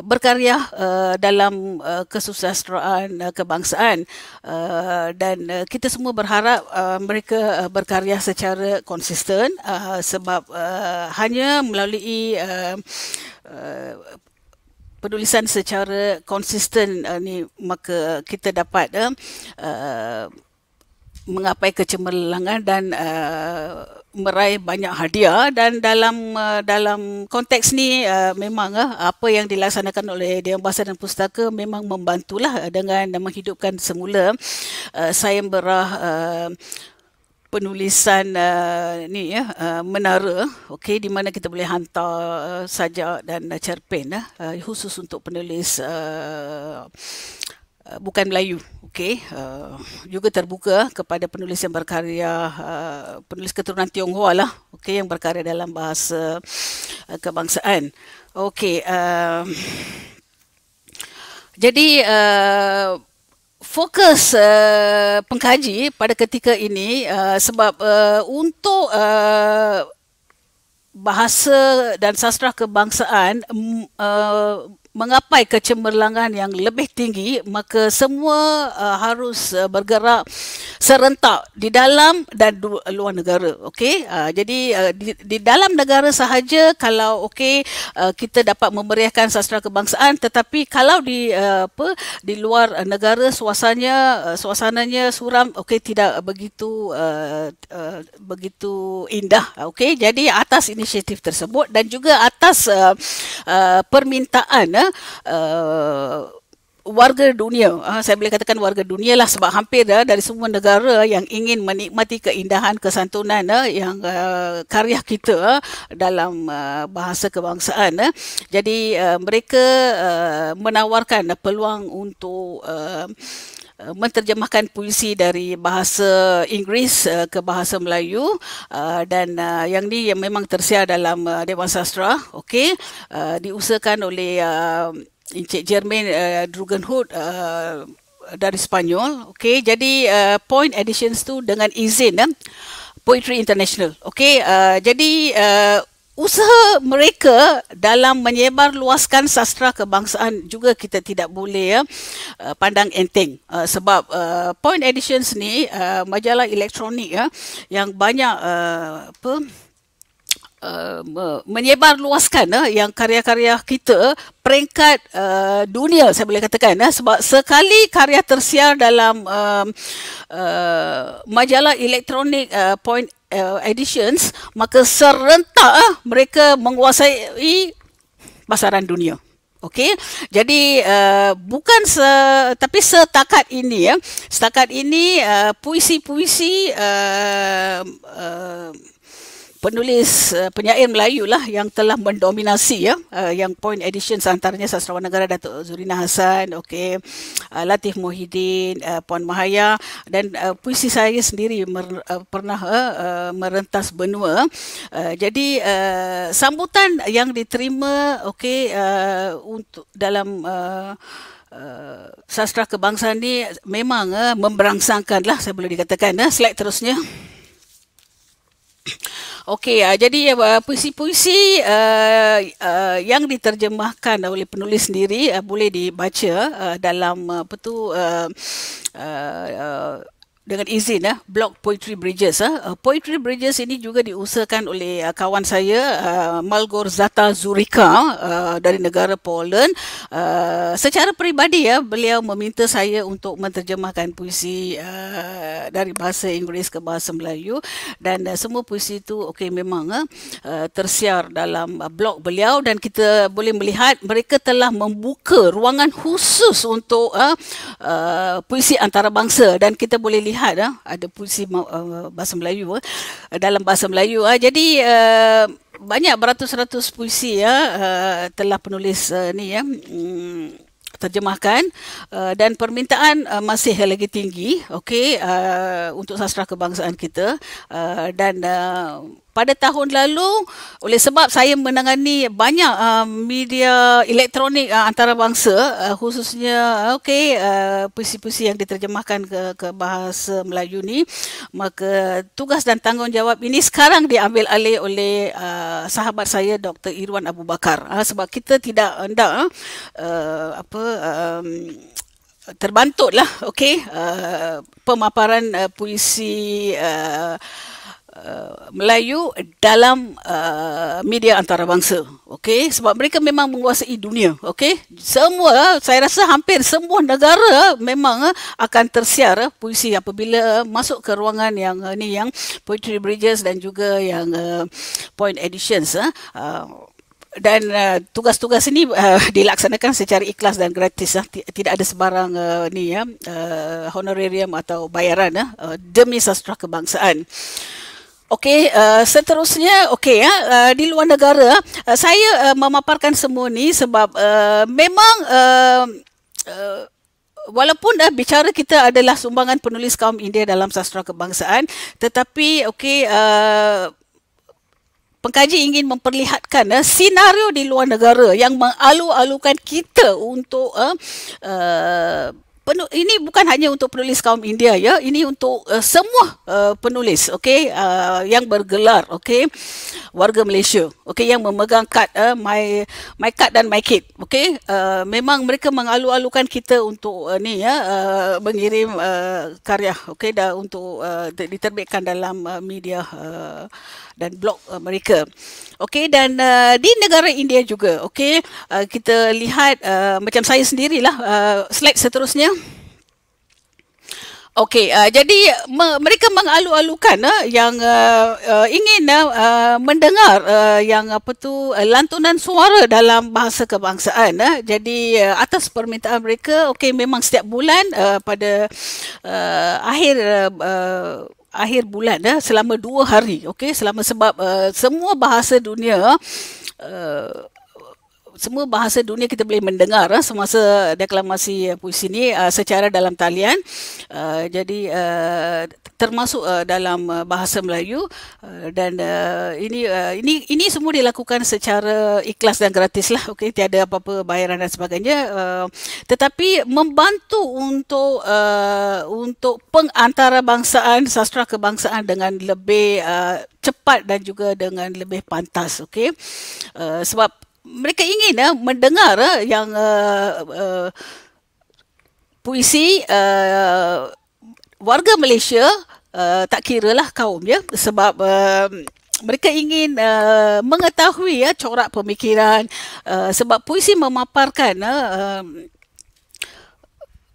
berkarya uh, dalam uh, kesusasteraan uh, kebangsaan uh, dan uh, kita semua berharap uh, mereka uh, berkarya secara konsisten uh, sebab uh, hanya melalui uh, uh, penulisan secara konsisten uh, ni maka kita dapat uh, uh, mengapai kecemerlangan dan uh, meraih banyak hadiah dan dalam uh, dalam konteks ni uh, memang uh, apa yang dilaksanakan oleh Dewan Bahasa dan Pustaka memang membantulah uh, dengan menghidupkan semula uh, sayembara uh, penulisan uh, ni ya uh, menara okey di mana kita boleh hantar uh, sajak dan uh, cerpen uh, khusus untuk penulis uh, Uh, bukan Melayu. Okey, uh, juga terbuka kepada penulis yang berkarya uh, penulis keturunan Tionghoa lah. Okey, yang berkarya dalam bahasa uh, kebangsaan. Okey, uh, jadi uh, fokus uh, pengkaji pada ketika ini uh, sebab uh, untuk uh, bahasa dan sastra kebangsaan um, uh, mengapai kecemerlangan yang lebih tinggi maka semua uh, harus uh, bergerak serentak di dalam dan luar negara okey uh, jadi uh, di, di dalam negara sahaja kalau okey uh, kita dapat memeriahkan sastra kebangsaan tetapi kalau di uh, apa di luar uh, negara suasanya uh, suasananya suram okey tidak begitu uh, uh, begitu indah okey jadi atas inisiatif tersebut dan juga atas uh, uh, permintaan eh, uh, warga dunia ah, saya boleh katakan warga dunia lah sebab hampir dah dari semua negara yang ingin menikmati keindahan kesantunan ah, yang uh, karya kita ah, dalam uh, bahasa kebangsaan jadi uh, mereka menawarkan peluang untuk Eh, menterjemahkan puisi dari bahasa Inggeris uh, ke bahasa Melayu uh, dan uh, yang ni yang memang tersiar dalam uh, Dewan Sastra okey uh, diusahakan oleh uh, Encik Jermaine uh, Drugenhood uh, dari Spanyol okey jadi uh, point editions tu dengan izin eh? Poetry International okey uh, jadi uh, usaha mereka dalam menyebar luaskan sastra kebangsaan juga kita tidak boleh ya uh, pandang enteng uh, sebab uh, point editions ni majalah elektronik ya yang banyak apa Uh, menyebar luaskan uh, ya, yang karya-karya kita peringkat uh, dunia saya boleh katakan uh, sebab sekali karya tersiar dalam uh, uh, majalah elektronik uh, point uh, editions maka serentak uh, mereka menguasai pasaran dunia Okey. Jadi uh, bukan se tapi setakat ini ya. Setakat ini eh, puisi-puisi uh, uh, penulis uh, penyair Melayu lah yang telah mendominasi ya uh, yang point edition antaranya sastrawan negara Datuk Zurina Hasan okey uh, Latif Muhyiddin uh, Puan Mahaya dan uh, puisi saya sendiri mer- uh, pernah uh, merentas benua uh, jadi uh, sambutan yang diterima okey uh, untuk dalam uh, Uh, sastra kebangsaan ni memang uh, memberangsangkan lah saya boleh dikatakan uh, slide terusnya Okey, uh, jadi ah, puisi-puisi uh, uh, yang diterjemahkan oleh penulis sendiri uh, boleh dibaca uh, dalam apa tu uh, uh, uh, dengan izin eh blog poetry bridges eh uh, poetry bridges ini juga diusahakan oleh uh, kawan saya uh, Malgorzata Zurika uh, dari negara Poland uh, secara peribadi ya beliau meminta saya untuk menterjemahkan puisi uh, dari bahasa Inggeris ke bahasa Melayu dan uh, semua puisi itu okay memang eh, uh, tersiar dalam uh, blog beliau dan kita boleh melihat mereka telah membuka ruangan khusus untuk uh, uh, puisi antarabangsa dan kita boleh lihat lihat ah ada puisi uh, bahasa Melayu uh, dalam bahasa Melayu ah uh, jadi uh, banyak beratus-ratus puisi ya uh, telah penulis uh, ni ya um, terjemahkan uh, dan permintaan uh, masih lagi tinggi okey uh, untuk sastra kebangsaan kita uh, dan uh, pada tahun lalu oleh sebab saya menangani banyak uh, media elektronik uh, antarabangsa uh, khususnya uh, okey uh, puisi-puisi yang diterjemahkan ke ke bahasa Melayu ni maka tugas dan tanggungjawab ini sekarang diambil alih oleh uh, sahabat saya Dr Irwan Abu Bakar uh, sebab kita tidak hendak uh, uh, apa um, terbantutlah okey uh, pemaparan uh, puisi uh, Uh, Melayu dalam uh, media antarabangsa. okay? sebab mereka memang menguasai dunia. okay? semua uh, saya rasa hampir semua negara uh, memang uh, akan tersiar uh, puisi apabila masuk ke ruangan yang uh, ni yang Poetry Bridges dan juga yang uh, Point Editions uh, uh, dan uh, tugas-tugas ini uh, dilaksanakan secara ikhlas dan gratis uh. tidak ada sebarang uh, ni ya uh, honorarium atau bayaran uh, demi sastra kebangsaan. Okey, uh, seterusnya okey ya uh, di luar negara uh, saya uh, memaparkan semua ni sebab uh, memang uh, uh, walaupun dah uh, bicara kita adalah sumbangan penulis kaum India dalam sastra kebangsaan tetapi okey uh, Pengkaji ingin memperlihatkan uh, senario di luar negara yang mengalu-alukan kita untuk uh, uh, penul- ini bukan hanya untuk penulis kaum India ya ini untuk uh, semua uh, penulis okay, uh, eh, yang bergelar okay, warga Malaysia okay, yang memegang kad uh, my my card dan my kit okay, uh, memang mereka mengalu-alukan kita untuk uh, ni ya uh, mengirim uh, karya okay, dan untuk uh, diterbitkan dalam uh, media uh, dan blog uh, mereka okay, dan uh, di negara India juga okay, uh, kita lihat uh, macam saya sendirilah uh, slide seterusnya Okey, uh, jadi me- mereka mengalu-alukan uh, yang uh, uh, ingin uh, uh, mendengar uh, yang apa tu uh, lantunan suara dalam bahasa kebangsaan. Uh. Jadi uh, atas permintaan mereka, okey memang setiap bulan uh, pada uh, akhir uh, uh, akhir bulan dah uh, selama dua hari okey selama sebab uh, semua bahasa dunia uh, semua bahasa dunia kita boleh mendengar uh, semasa deklamasi ah, puisi ini uh, ah, secara dalam talian. Uh, jadi uh, termasuk uh, dalam bahasa Melayu uh, dan uh, ini uh, ini ini semua dilakukan secara ikhlas dan gratis lah. Okay, tiada apa-apa bayaran dan sebagainya. Uh, tetapi membantu untuk uh, untuk bangsaan sastra kebangsaan dengan lebih uh, cepat dan juga dengan lebih pantas okey uh, sebab mereka ingin uh, mendengar uh, yang uh, uh, puisi uh, warga Malaysia uh, tak kira lah kaum ya sebab uh, mereka ingin uh, mengetahui ya uh, corak pemikiran uh, sebab puisi memaparkan uh, uh,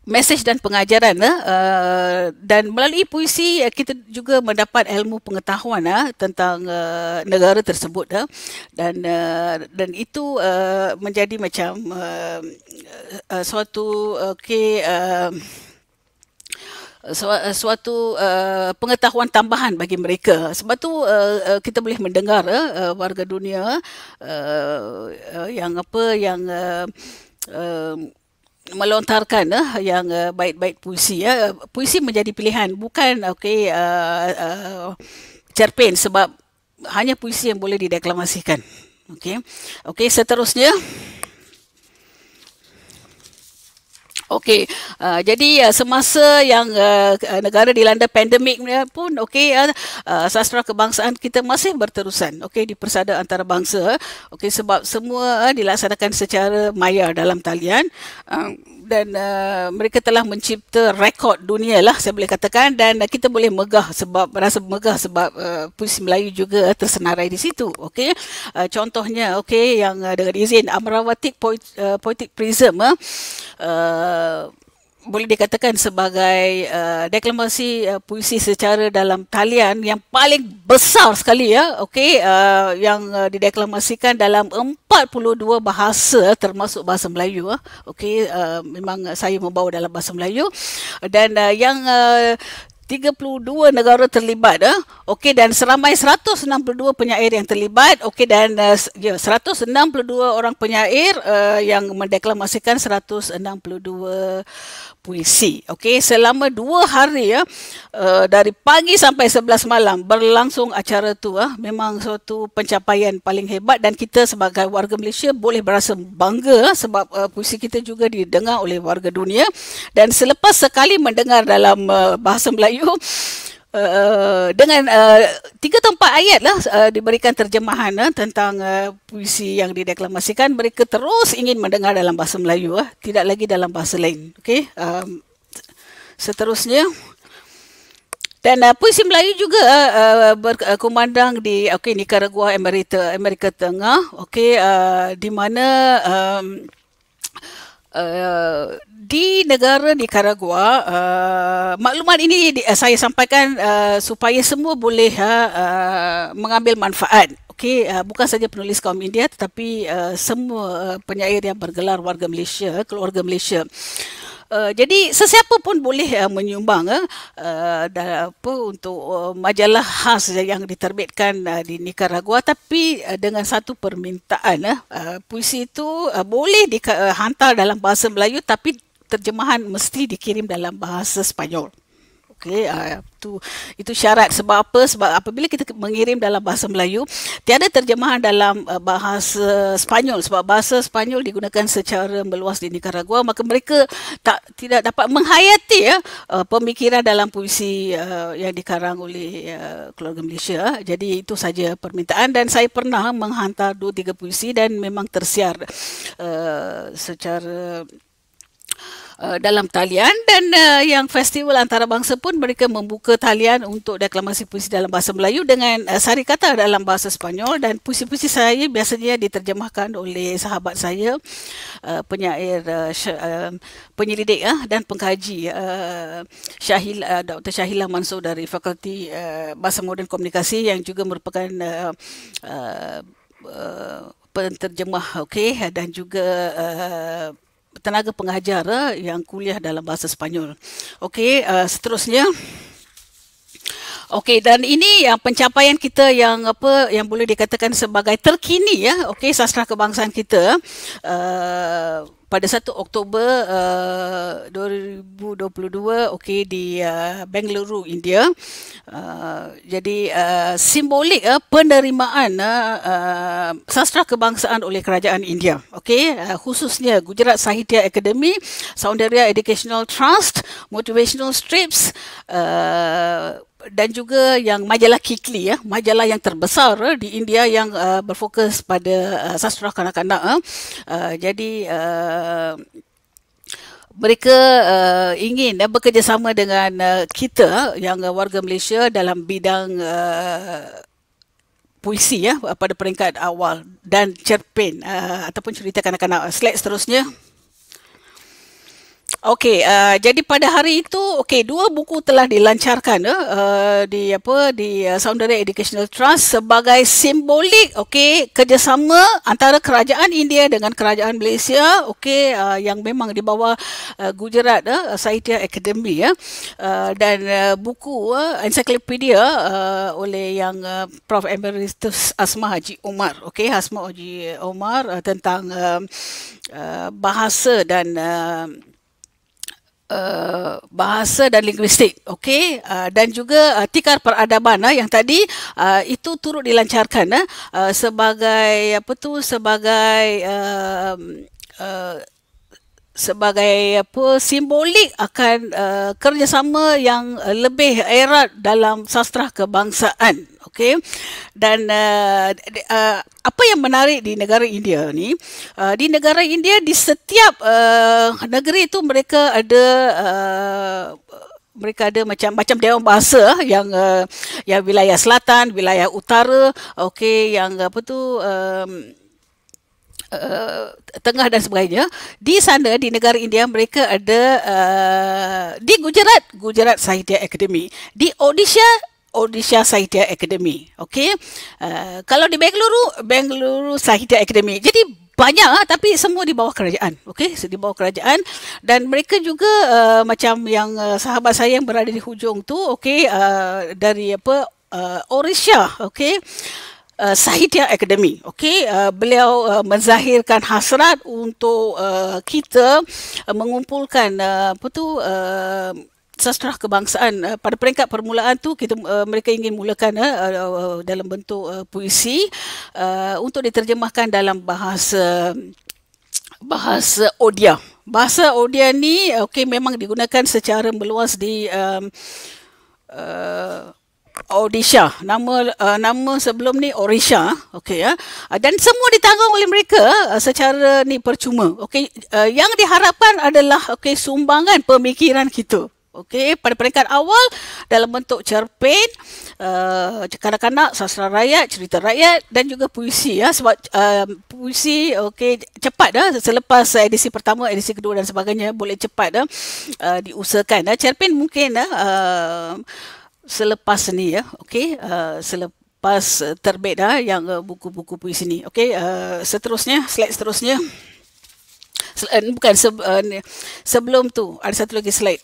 Message dan pengajaran eh, uh, dan melalui puisi eh, kita juga mendapat ilmu pengetahuan eh, tentang uh, negara tersebut eh. dan uh, dan itu uh, menjadi macam uh, uh, suatu okey uh, suatu uh, pengetahuan tambahan bagi mereka sebab tu uh, kita boleh mendengar uh, warga dunia uh, uh, yang apa yang uh, uh, melontarkan eh, yang uh, baik-baik puisi ya eh. puisi menjadi pilihan bukan okey uh, uh, cerpen sebab hanya puisi yang boleh dideklamasikan okey okey seterusnya Okey, uh, jadi uh, semasa yang uh, negara dilanda pandemik pun okey uh, sastra kebangsaan kita masih berterusan okey di persada antarabangsa okey sebab semua uh, dilaksanakan secara maya dalam talian uh, dan uh, mereka telah mencipta rekod dunia lah saya boleh katakan dan uh, kita boleh megah sebab rasa megah sebab uh, puisi Melayu juga tersenarai di situ okey uh, contohnya okey yang uh, dengan izin Amrawatik Poet- uh, Prism uh, uh, boleh dikatakan sebagai uh, deklamasi uh, puisi secara dalam talian yang paling besar sekali ya okey uh, yang uh, dideklamasikan dalam 42 bahasa termasuk bahasa Melayu uh, okey uh, memang saya membawa dalam bahasa Melayu dan uh, yang uh, 32 negara terlibat eh? okey dan seramai 162 penyair yang terlibat okay, dan uh, ya 162 orang penyair uh, yang mendeklamasikan 162 puisi. Okey, selama dua hari ya, uh, dari pagi sampai sebelas malam berlangsung acara tu ah, uh, memang suatu pencapaian paling hebat dan kita sebagai warga Malaysia boleh berasa bangga uh, sebab uh, puisi kita juga didengar oleh warga dunia dan selepas sekali mendengar dalam uh, bahasa Melayu Eh, eh, dengan eh, tiga uh, atau empat ayat lah uh, diberikan terjemahan uh, tentang uh, puisi yang dideklamasikan mereka terus ingin mendengar dalam bahasa Melayu uh, tidak lagi dalam bahasa lain okey um, seterusnya dan uh, puisi Melayu juga uh, berkumandang di okey Nicaragua Amerika Amerika Tengah okey uh, di mana um, di negara Nicaragua uh, maklumat ini di, uh, saya sampaikan uh, supaya semua boleh uh, uh, mengambil manfaat okey uh, bukan saja penulis kaum India tetapi uh, semua uh, penyair yang bergelar warga Malaysia keluarga Malaysia Uh, jadi sesiapa pun boleh uh, menyumbang uh, uh dan apa untuk uh, majalah khas yang diterbitkan uh, di Nicaragua tapi uh, dengan satu permintaan uh, uh, puisi itu uh, boleh dihantar uh, dalam bahasa Melayu tapi terjemahan mesti dikirim dalam bahasa Sepanyol. Okey, uh, ah, itu itu syarat sebab apa? Sebab apabila kita mengirim dalam bahasa Melayu, tiada terjemahan dalam uh, bahasa Spanyol. sebab bahasa Spanyol digunakan secara meluas di Nicaragua, maka mereka tak tidak dapat menghayati ya uh, pemikiran dalam puisi uh, yang dikarang oleh uh, keluarga Malaysia. Jadi itu saja permintaan dan saya pernah menghantar dua tiga puisi dan memang tersiar uh, secara Uh, dalam talian dan uh, yang festival antarabangsa pun mereka membuka talian untuk deklamasi puisi dalam bahasa Melayu dengan uh, sari kata dalam bahasa Sepanyol dan puisi-puisi saya biasanya diterjemahkan oleh sahabat saya uh, penyair uh, uh, penyelidik uh, dan pengkaji uh, Syahil uh, Dr. Syahila Mansur dari Fakulti uh, Bahasa Moden Komunikasi yang juga merupakan uh, uh, uh penterjemah okey dan juga uh, tenaga pengajar eh, yang kuliah dalam bahasa Sepanyol. Okey, uh, seterusnya Okey dan ini yang pencapaian kita yang apa yang boleh dikatakan sebagai terkini ya. Okey sastra kebangsaan kita uh, pada 1 Oktober uh, 2022 okey di uh, Bengaluru India. Uh, jadi uh, simbolik uh, penerimaan uh, uh sastra kebangsaan oleh kerajaan India. Okey uh, khususnya Gujarat Sahitya Academy, Soundarya Educational Trust, Motivational Strips uh, dan juga yang majalah Kikli ya, majalah yang terbesar uh, di India yang uh, berfokus pada uh, sastra kanak-kanak. Uh. Uh, jadi uh, mereka uh, ingin uh, bekerjasama dengan uh, kita yang uh, warga Malaysia dalam bidang uh, puisi ya pada peringkat awal dan cerpen uh, ataupun cerita kanak-kanak. Slide seterusnya. Okey, uh, jadi pada hari itu, okey, dua buku telah dilancarkan eh, uh, di apa di uh, Soundary Educational Trust sebagai simbolik okey kerjasama antara kerajaan India dengan kerajaan Malaysia, okey, uh, yang memang di bawah uh, Gujarat uh, eh, Saitya Academy ya. Eh. Uh, dan uh, buku uh, ensiklopedia uh, oleh yang uh, Prof Emeritus Asma Haji Omar, okey, Asma Haji Omar uh, tentang uh, uh, bahasa dan uh, Uh, bahasa dan linguistik okey uh, dan juga uh, tikar peradaban uh, yang tadi uh, itu turut dilancarkan uh, uh, sebagai apa tu sebagai uh, um, uh, sebagai apa simbolik akan uh, kerjasama yang lebih erat dalam sastra kebangsaan okey dan uh, uh, apa yang menarik di negara India ni uh, di negara India di setiap uh, negeri itu mereka ada uh, mereka ada macam macam dewan bahasa yang uh, yang wilayah selatan wilayah utara okey yang apa tu um, Uh, tengah dan sebagainya di sana di negara India mereka ada uh, di Gujarat Gujarat Sahitya Academy di Odisha Odisha Sahitya Academy okey uh, kalau di Bengaluru Bengaluru Sahitya Academy jadi banyak ah, tapi semua di bawah kerajaan okey di bawah kerajaan dan mereka juga uh, macam yang uh, sahabat saya yang berada di hujung tu okey uh, dari apa uh, Orisha okey Uh, sahitya akademi okey uh, beliau uh, menzahirkan hasrat untuk uh, kita uh, mengumpulkan uh, apa tu uh, sastra kebangsaan uh, pada peringkat permulaan tu kita uh, mereka ingin mulakan uh, uh, dalam bentuk uh, puisi uh, untuk diterjemahkan dalam bahasa bahasa odia bahasa odia ni okey memang digunakan secara meluas di um, uh, Odisha. Nama uh, nama sebelum ni Orisha, okey ya. Uh, dan semua ditanggung oleh mereka uh, secara ni percuma. Okey, uh, yang diharapkan adalah okey sumbangan pemikiran kita. Okey, pada peringkat awal dalam bentuk cerpen, uh, kanak-kanak, sastra rakyat, cerita rakyat dan juga puisi ya sebab uh, puisi okey cepat dah ya. selepas edisi pertama, edisi kedua dan sebagainya boleh cepat dah ya, uh, diusahakan. Uh, cerpen mungkin uh, selepas ni ya okay. uh, selepas uh, yang uh, buku-buku puisi ni okay. uh, seterusnya slide seterusnya Sel- uh, bukan se- uh, sebelum tu ada satu lagi slide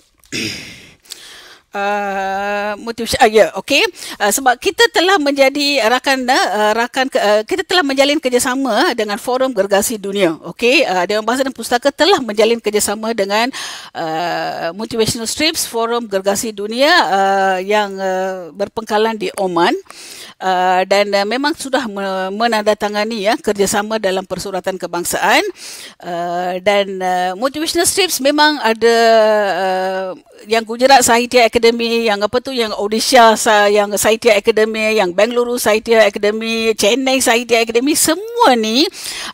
Uh, motif uh, ah, ya yeah, okey uh, sebab kita telah menjadi rakan eh, uh, rakan uh, kita telah menjalin kerjasama dengan forum gergasi dunia okey uh, dewan bahasa dan pustaka telah menjalin kerjasama dengan uh, motivational strips forum gergasi dunia uh, yang uh, berpengkalan di Oman uh, Uh, dan uh, memang sudah menandatangani ya kerjasama dalam persuratan kebangsaan uh, dan uh, motivational strips memang ada uh, yang Gujarat Sahitya Academy yang apa tu yang Odisha yang Sahitya Academy yang Bengaluru Sahitya Academy Chennai Sahitya Academy semua ni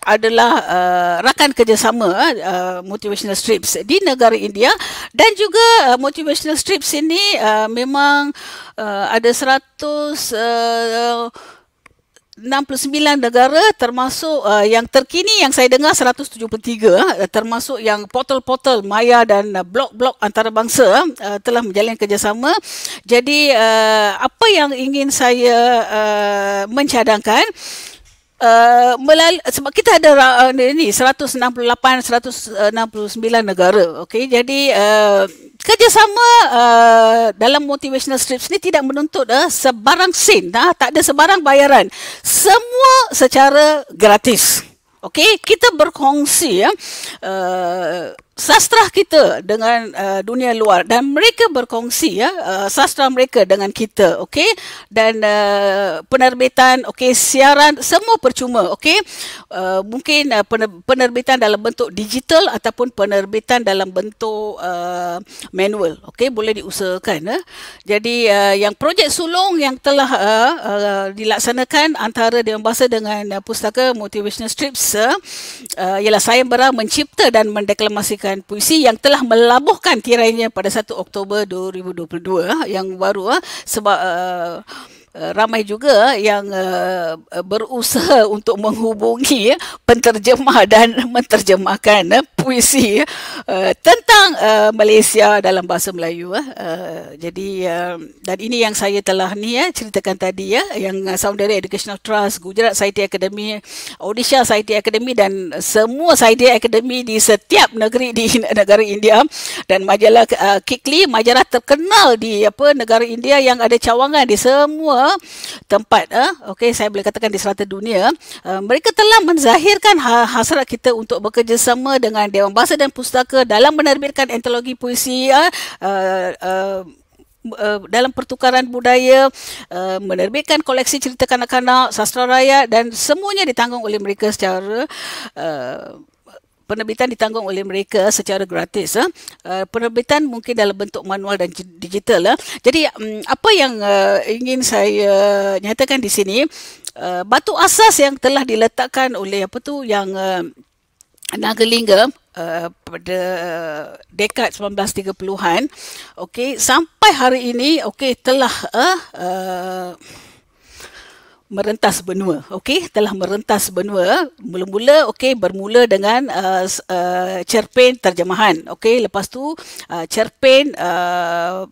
adalah uh, rakan kerjasama uh, motivational strips di negara India dan juga uh, motivational strips ini uh, memang uh, Eh, ada 100 uh, 69 negara termasuk uh, yang terkini yang saya dengar 173 uh, eh, termasuk yang portal-portal maya dan uh, blok-blok antarabangsa uh, telah menjalin kerjasama. Jadi uh, apa yang ingin saya uh, mencadangkan uh, Uh, melal- sebab kita ada uh, ni 168 169 negara okey jadi uh, kerjasama uh, dalam motivational strips ni tidak menuntut uh, sebarang sen uh, tak ada sebarang bayaran semua secara gratis okey kita berkongsi ya uh, sastra kita dengan uh, dunia luar dan mereka berkongsi ya uh, sastra mereka dengan kita okey dan uh, penerbitan okey siaran semua percuma okey uh, mungkin uh, penerbitan dalam bentuk digital ataupun penerbitan dalam bentuk uh, manual okey boleh diusahakan ya jadi uh, yang projek sulung yang telah uh, uh, dilaksanakan antara Dewan Bahasa dengan uh, pustaka Motivational Strips uh, uh, ialah saya berah mencipta dan mendeklamasikan menyampaikan puisi yang telah melabuhkan tirainya pada 1 Oktober 2022 ah, yang baru ah, sebab eh, eh, ramai juga yang eh, berusaha untuk menghubungi penterjemah dan menterjemahkan puisi uh, tentang uh, Malaysia dalam bahasa Melayu uh. jadi uh, dan ini yang saya telah ni ya uh, ceritakan tadi ya uh, yang Saudara Educational Trust Gujarat Saitya Academy Odisha Saitya Academy dan semua Saitya Academy di setiap negeri di negara India dan majalah uh, Kikli majalah terkenal di apa negara India yang ada cawangan di semua tempat uh. okey saya boleh katakan di serata dunia uh, mereka telah menzahirkan ha-, hasrat kita untuk bekerjasama dengan Dewan Bahasa dan Pustaka dalam menerbitkan antologi puisi uh, uh, dalam pertukaran budaya menerbitkan koleksi cerita kanak-kanak sastra Raya dan semuanya ditanggung oleh mereka secara penerbitan ditanggung oleh mereka secara gratis penerbitan mungkin dalam bentuk manual dan digital jadi mm, apa yang ingin saya nyatakan di sini batu asas yang telah diletakkan oleh apa tu yang Naga Lingga Eh, pada eh, dekad 1930-an okey sampai hari ini okey telah uh, uh, merentas benua okey telah merentas benua mula-mula okey bermula dengan uh, uh, cerpen terjemahan okey lepas tu uh, cerpen uh,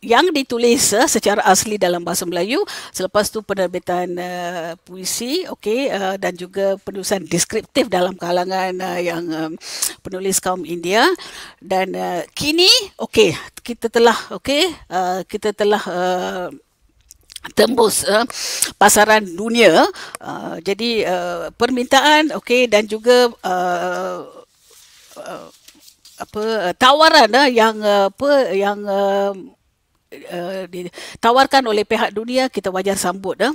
yang ditulis uh, secara asli dalam bahasa Melayu selepas tu penerbitan uh, puisi okey uh, dan juga penulisan deskriptif dalam kalangan uh, yang um, penulis kaum India dan uh, kini okey kita telah okey uh, kita telah uh, tembus uh, pasaran dunia uh, jadi uh, permintaan okey dan juga uh, uh, apa tawaran uh, yang apa yang uh, Eh, ditawarkan oleh pihak dunia kita wajar sambut dah. Eh.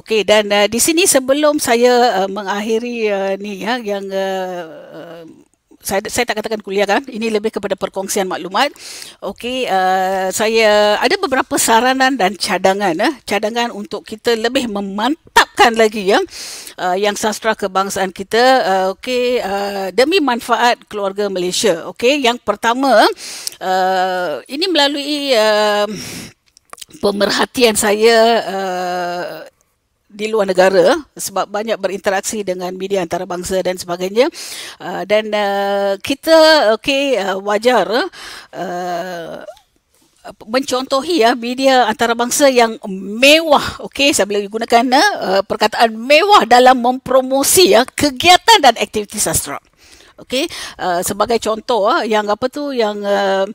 Okey dan eh, di sini sebelum saya mengakhiri ni ya yang saya, saya tak katakan kuliah kan ini lebih kepada perkongsian maklumat okey uh, saya ada beberapa saranan dan cadangan eh, cadangan untuk kita lebih memantapkan lagi yang uh, yang sastra kebangsaan kita uh, okey uh, demi manfaat keluarga Malaysia okey yang pertama uh, ini melalui uh, pemerhatian saya uh, di luar negara sebab banyak berinteraksi dengan media antarabangsa dan sebagainya uh, dan uh, kita okey uh, wajar uh, mencontohi ya media antarabangsa yang mewah okey saya boleh gunakan uh, perkataan mewah dalam mempromosi ya kegiatan dan aktiviti sastra okey uh, sebagai contoh uh, yang apa tu yang uh,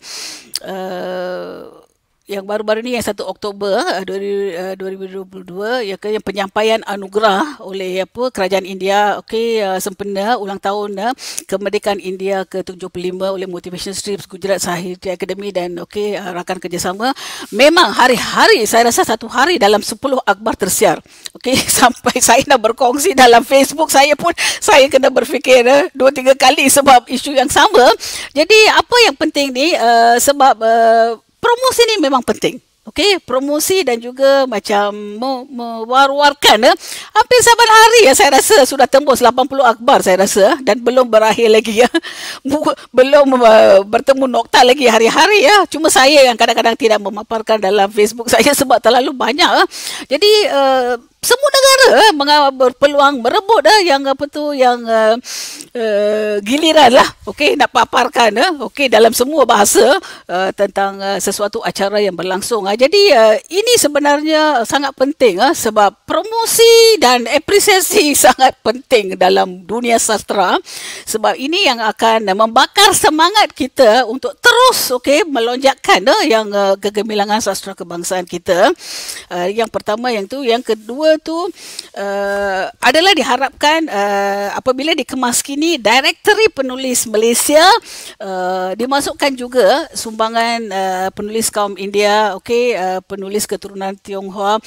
uh, yang baru-baru ni yang 1 Oktober 2022 eh, eh, ya ke penyampaian anugerah oleh apa kerajaan India okey eh, sempena ulang tahun kemerdekaan India ke-75 oleh Motivation Strips Gujarat Sahitya Academy dan okey rakan kerjasama memang hari-hari saya rasa satu hari dalam 10 akhbar tersiar okey sampai saya nak berkongsi dalam Facebook saya pun saya kena berfikir eh, dua tiga kali sebab isu yang sama jadi apa yang penting ni sebab promosi ni memang penting. Okey, promosi dan juga macam mewar-warkan. Eh. Hampir saban hari ya saya rasa sudah tembus 80 akbar saya rasa eh, dan belum berakhir lagi ya. belum bertemu nokta lagi hari-hari ya. Cuma saya yang kadang-kadang tidak memaparkan dalam Facebook saya sebab terlalu banyak. Eh. Jadi uh, semua negara eh, meng- berpeluang merebut eh, yang apa tu yang uh, uh, giliran lah okey nak paparkan eh, okey dalam semua bahasa uh, tentang uh, sesuatu acara yang berlangsung uh, jadi uh, ini sebenarnya sangat penting uh, sebab promosi dan apresiasi sangat penting dalam dunia sastra sebab ini yang akan membakar semangat kita untuk terus okey melonjakkan uh, yang uh, kegemilangan sastra kebangsaan kita uh, yang pertama yang tu yang kedua tu uh, adalah diharapkan uh, apabila dikemas kini Directory Penulis Malaysia uh, dimasukkan juga sumbangan uh, penulis kaum India okey uh, penulis keturunan Tionghoa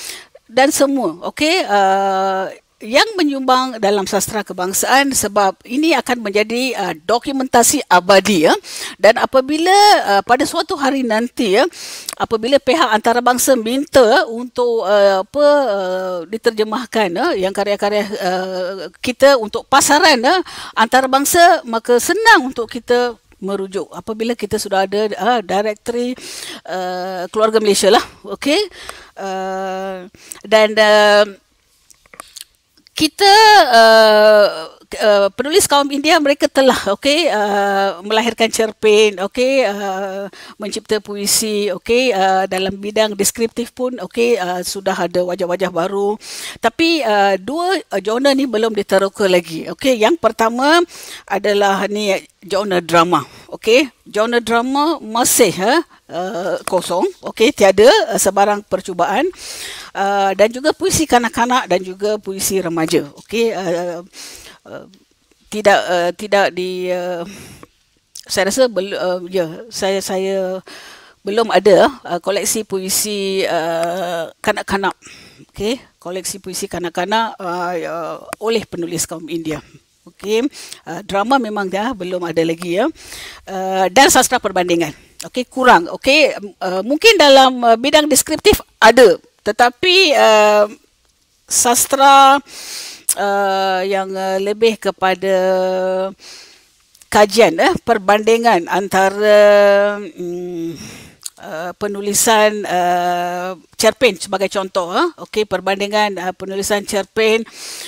dan semua okey uh, yang menyumbang dalam sastra kebangsaan sebab ini akan menjadi uh, dokumentasi abadi ya dan apabila uh, pada suatu hari nanti ya apabila pihak antarabangsa minta untuk uh, apa uh, diterjemahkan ya yang karya-karya uh, kita untuk pasaran ya antarabangsa maka senang untuk kita merujuk apabila kita sudah ada uh, directory uh, keluarga Malaysia lah okey uh, dan uh, kita uh, Eh, penulis kaum India mereka telah okey uh, melahirkan cerpen okey uh, mencipta puisi okey uh, dalam bidang deskriptif pun okey uh, sudah ada wajah-wajah baru tapi uh, dua genre ni belum diteroka lagi okey yang pertama adalah ni genre drama okey genre drama masih ha huh? Uh, kosong okey tiada uh, sebarang percubaan uh, dan juga puisi kanak-kanak dan juga puisi remaja okey uh, tidak uh, tidak di uh, saya rasa bel, uh, ya yeah, saya saya belum ada uh, koleksi puisi uh, kanak-kanak okey koleksi puisi kanak-kanak uh, uh, oleh penulis kaum India okey uh, drama memang dah belum ada lagi ya uh, dan sastra perbandingan okey kurang okey uh, mungkin dalam bidang deskriptif ada tetapi uh, sastra uh, yang uh, lebih kepada kajian eh perbandingan antara um, uh, penulisan uh, cerpen sebagai contoh eh? okey perbandingan uh, penulisan cerpen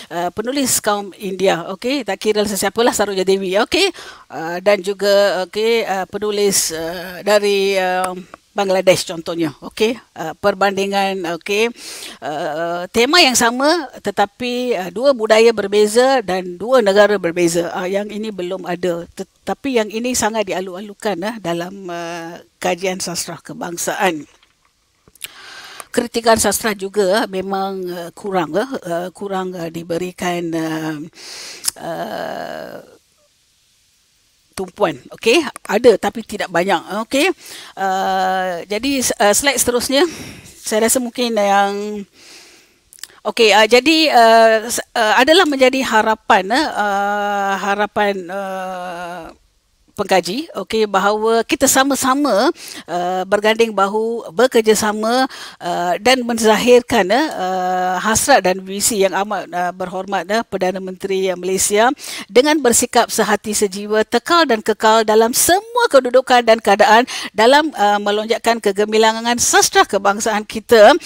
uh, penulis kaum India okay tak kira sesiapa lah Saroja Dewi okey uh, dan juga okay uh, penulis uh, dari uh, Bangladesh contohnya okey uh, perbandingan okey uh, tema yang sama tetapi uh, dua budaya berbeza dan dua negara berbeza uh, yang ini belum ada tetapi yang ini sangat dialu-alukan uh, dalam uh, kajian sastra kebangsaan kritikan sastra juga uh, memang uh, kurang uh, kurang uh, diberikan uh, uh, tumpuan okey ada tapi tidak banyak okey uh, jadi uh, slide seterusnya saya rasa mungkin yang Okey uh, jadi uh, uh, adalah menjadi harapan eh, uh, harapan uh, pengkaji okey bahawa kita sama-sama uh, berganding bahu bekerjasama uh, dan menzahirkan eh, uh, hasrat dan visi yang amat uh, berhormat uh, Perdana Menteri Malaysia dengan bersikap sehati sejiwa tekal dan kekal dalam semua kedudukan dan keadaan dalam uh, melonjakkan kegemilangan sastra kebangsaan kita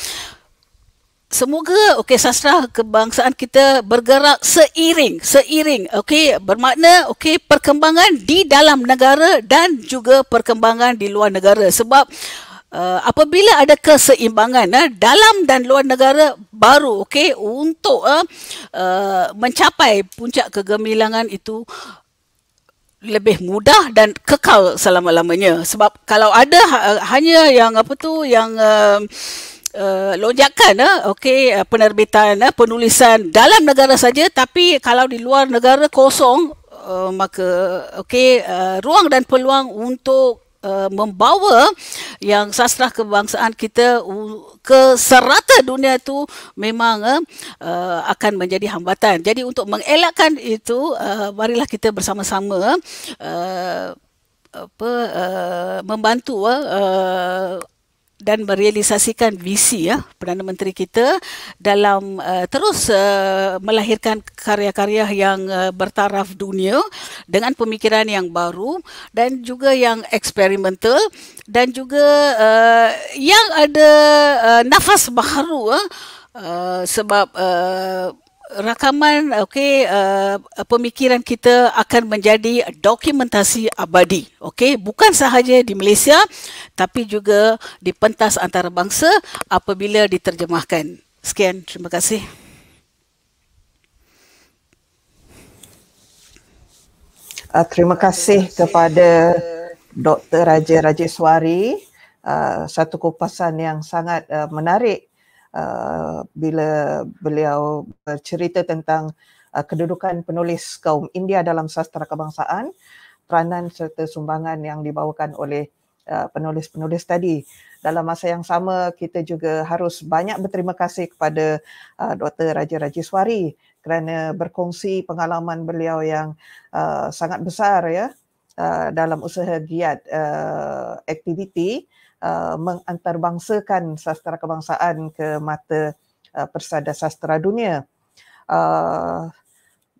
Semoga okey sastra kebangsaan kita bergerak seiring seiring okey bermakna okey perkembangan di dalam negara dan juga perkembangan di luar negara sebab Uh, apabila ada keseimbangan uh, dalam dan luar negara baru okey untuk uh, uh, mencapai puncak kegemilangan itu lebih mudah dan kekal selama-lamanya sebab kalau ada uh, hanya yang apa tu yang uh, uh, lonjakan uh, okey uh, penerbitan uh, penulisan dalam negara saja tapi kalau di luar negara kosong uh, maka okay uh, ruang dan peluang untuk Uh, membawa yang sastra kebangsaan kita ke serata dunia itu memang uh, akan menjadi hambatan. Jadi untuk mengelakkan itu, uh, marilah kita bersama-sama uh, uh, membantu uh, dan merealisasikan visi ya Perdana Menteri kita dalam uh, terus uh, melahirkan karya-karya yang uh, bertaraf dunia dengan pemikiran yang baru dan juga yang eksperimental dan juga uh, yang ada uh, nafas baru uh, uh, sebab uh, rakaman okey uh, pemikiran kita akan menjadi dokumentasi abadi okey bukan sahaja di Malaysia tapi juga di pentas antarabangsa apabila diterjemahkan sekian terima kasih uh, terima kasih kepada Dr Raja Rajeswari uh, ah, satu kupasan yang sangat uh, menarik Uh, bila beliau bercerita tentang uh, kedudukan penulis kaum India dalam sastra kebangsaan, peranan serta sumbangan yang dibawakan oleh uh, penulis-penulis tadi. Dalam masa yang sama, kita juga harus banyak berterima kasih kepada uh, Dr. Raja Rajiswari kerana berkongsi pengalaman beliau yang uh, sangat besar ya uh, dalam usaha giat uh, aktiviti Uh, mengantarbangsakan sastra kebangsaan ke mata uh, persada sastra dunia. Uh,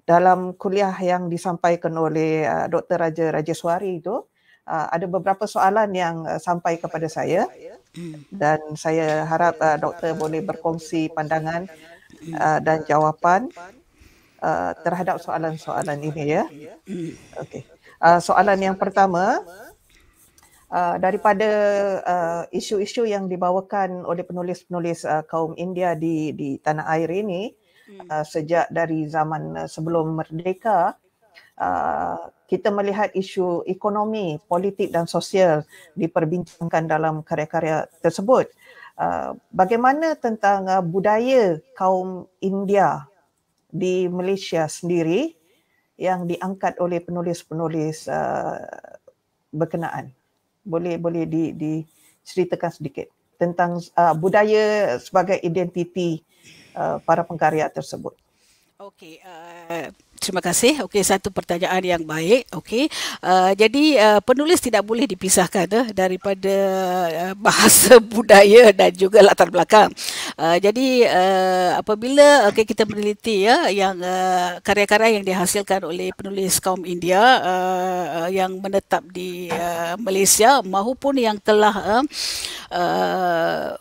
dalam kuliah yang disampaikan oleh Dr. Raja Rajeswari itu, ada beberapa soalan yang sampai kepada saya dan saya harap Dr boleh berkongsi pandangan dan jawapan terhadap soalan-soalan ini ya. Hmm. Okay, soalan yang pertama, Uh, daripada uh, isu-isu yang dibawakan oleh penulis-penulis uh, kaum India di di tanah air ini hmm. uh, sejak dari zaman uh, sebelum merdeka uh, kita melihat isu ekonomi, politik dan sosial diperbincangkan dalam karya-karya tersebut. Uh, bagaimana tentang uh, budaya kaum India di Malaysia sendiri yang diangkat oleh penulis-penulis uh, berkenaan? boleh boleh di di ceritakan sedikit tentang uh, budaya sebagai identiti uh, para pengkarya tersebut. Okey, uh, terima kasih. Okey, satu pertanyaan yang baik. Okey, uh, jadi uh, penulis tidak boleh dipisahkan uh, daripada uh, bahasa budaya dan juga latar belakang. Uh, Eh, jadi uh, apabila okay, kita meneliti ya yang uh, karya-karya yang dihasilkan oleh penulis kaum India uh, yang menetap di uh, Malaysia maupun yang telah uh, uh,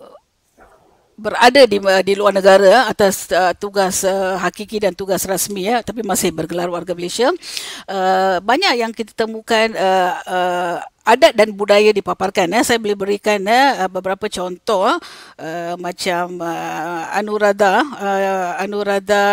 berada di di luar negara atas uh, tugas uh, hakiki dan tugas rasmi ya tapi masih bergelar warga Malaysia uh, banyak yang kita temukan uh, uh, adat dan budaya dipaparkan ya saya boleh berikan ya beberapa contoh eh. uh, macam uh, Anurada uh, Anurada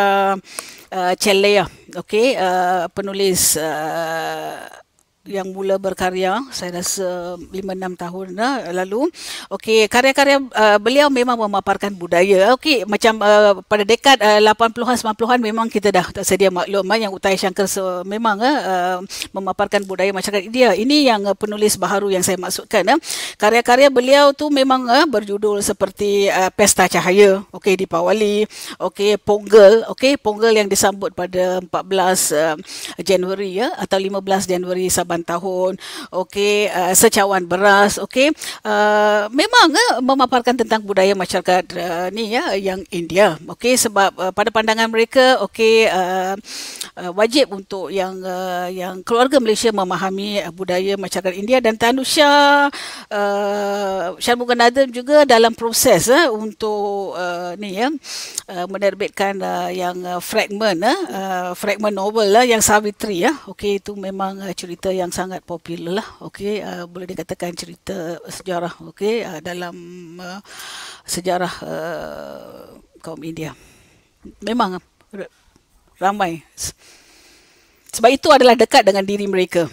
uh, Chellaya okey uh, penulis uh, yang mula berkarya saya rasa 5 6 tahun dah lalu okey karya-karya uh, beliau memang memaparkan budaya okey macam uh, pada dekad uh, 80-an 90-an memang kita dah tak sedia maklum yang Utai Shankar so, memang uh, uh, memaparkan budaya masyarakat India ini yang uh, penulis baharu yang saya maksudkan uh. karya-karya beliau tu memang uh, berjudul seperti uh, pesta cahaya okey di Pawali okey Ponggal okey Ponggal yang disambut pada 14 uh, Januari ya uh, atau 15 Januari saban tahun okey uh, secawan beras okey uh, memang uh, memaparkan tentang budaya masyarakat uh, ni ya yang India okey sebab uh, pada pandangan mereka okey uh, uh, wajib untuk yang uh, yang keluarga Malaysia memahami uh, budaya masyarakat India dan tanusha, Shah uh, Syarmuganadam juga dalam proses uh, untuk uh, ni ya uh, menerbitkan uh, yang uh, fragment uh, uh, fragment novel uh, yang Savitri ya uh, okey itu memang uh, cerita yang sangat popular lah okay uh, ah, boleh dikatakan cerita sejarah okay uh, ah, dalam uh, sejarah uh, kaum India memang ramai sebab itu adalah dekat dengan diri mereka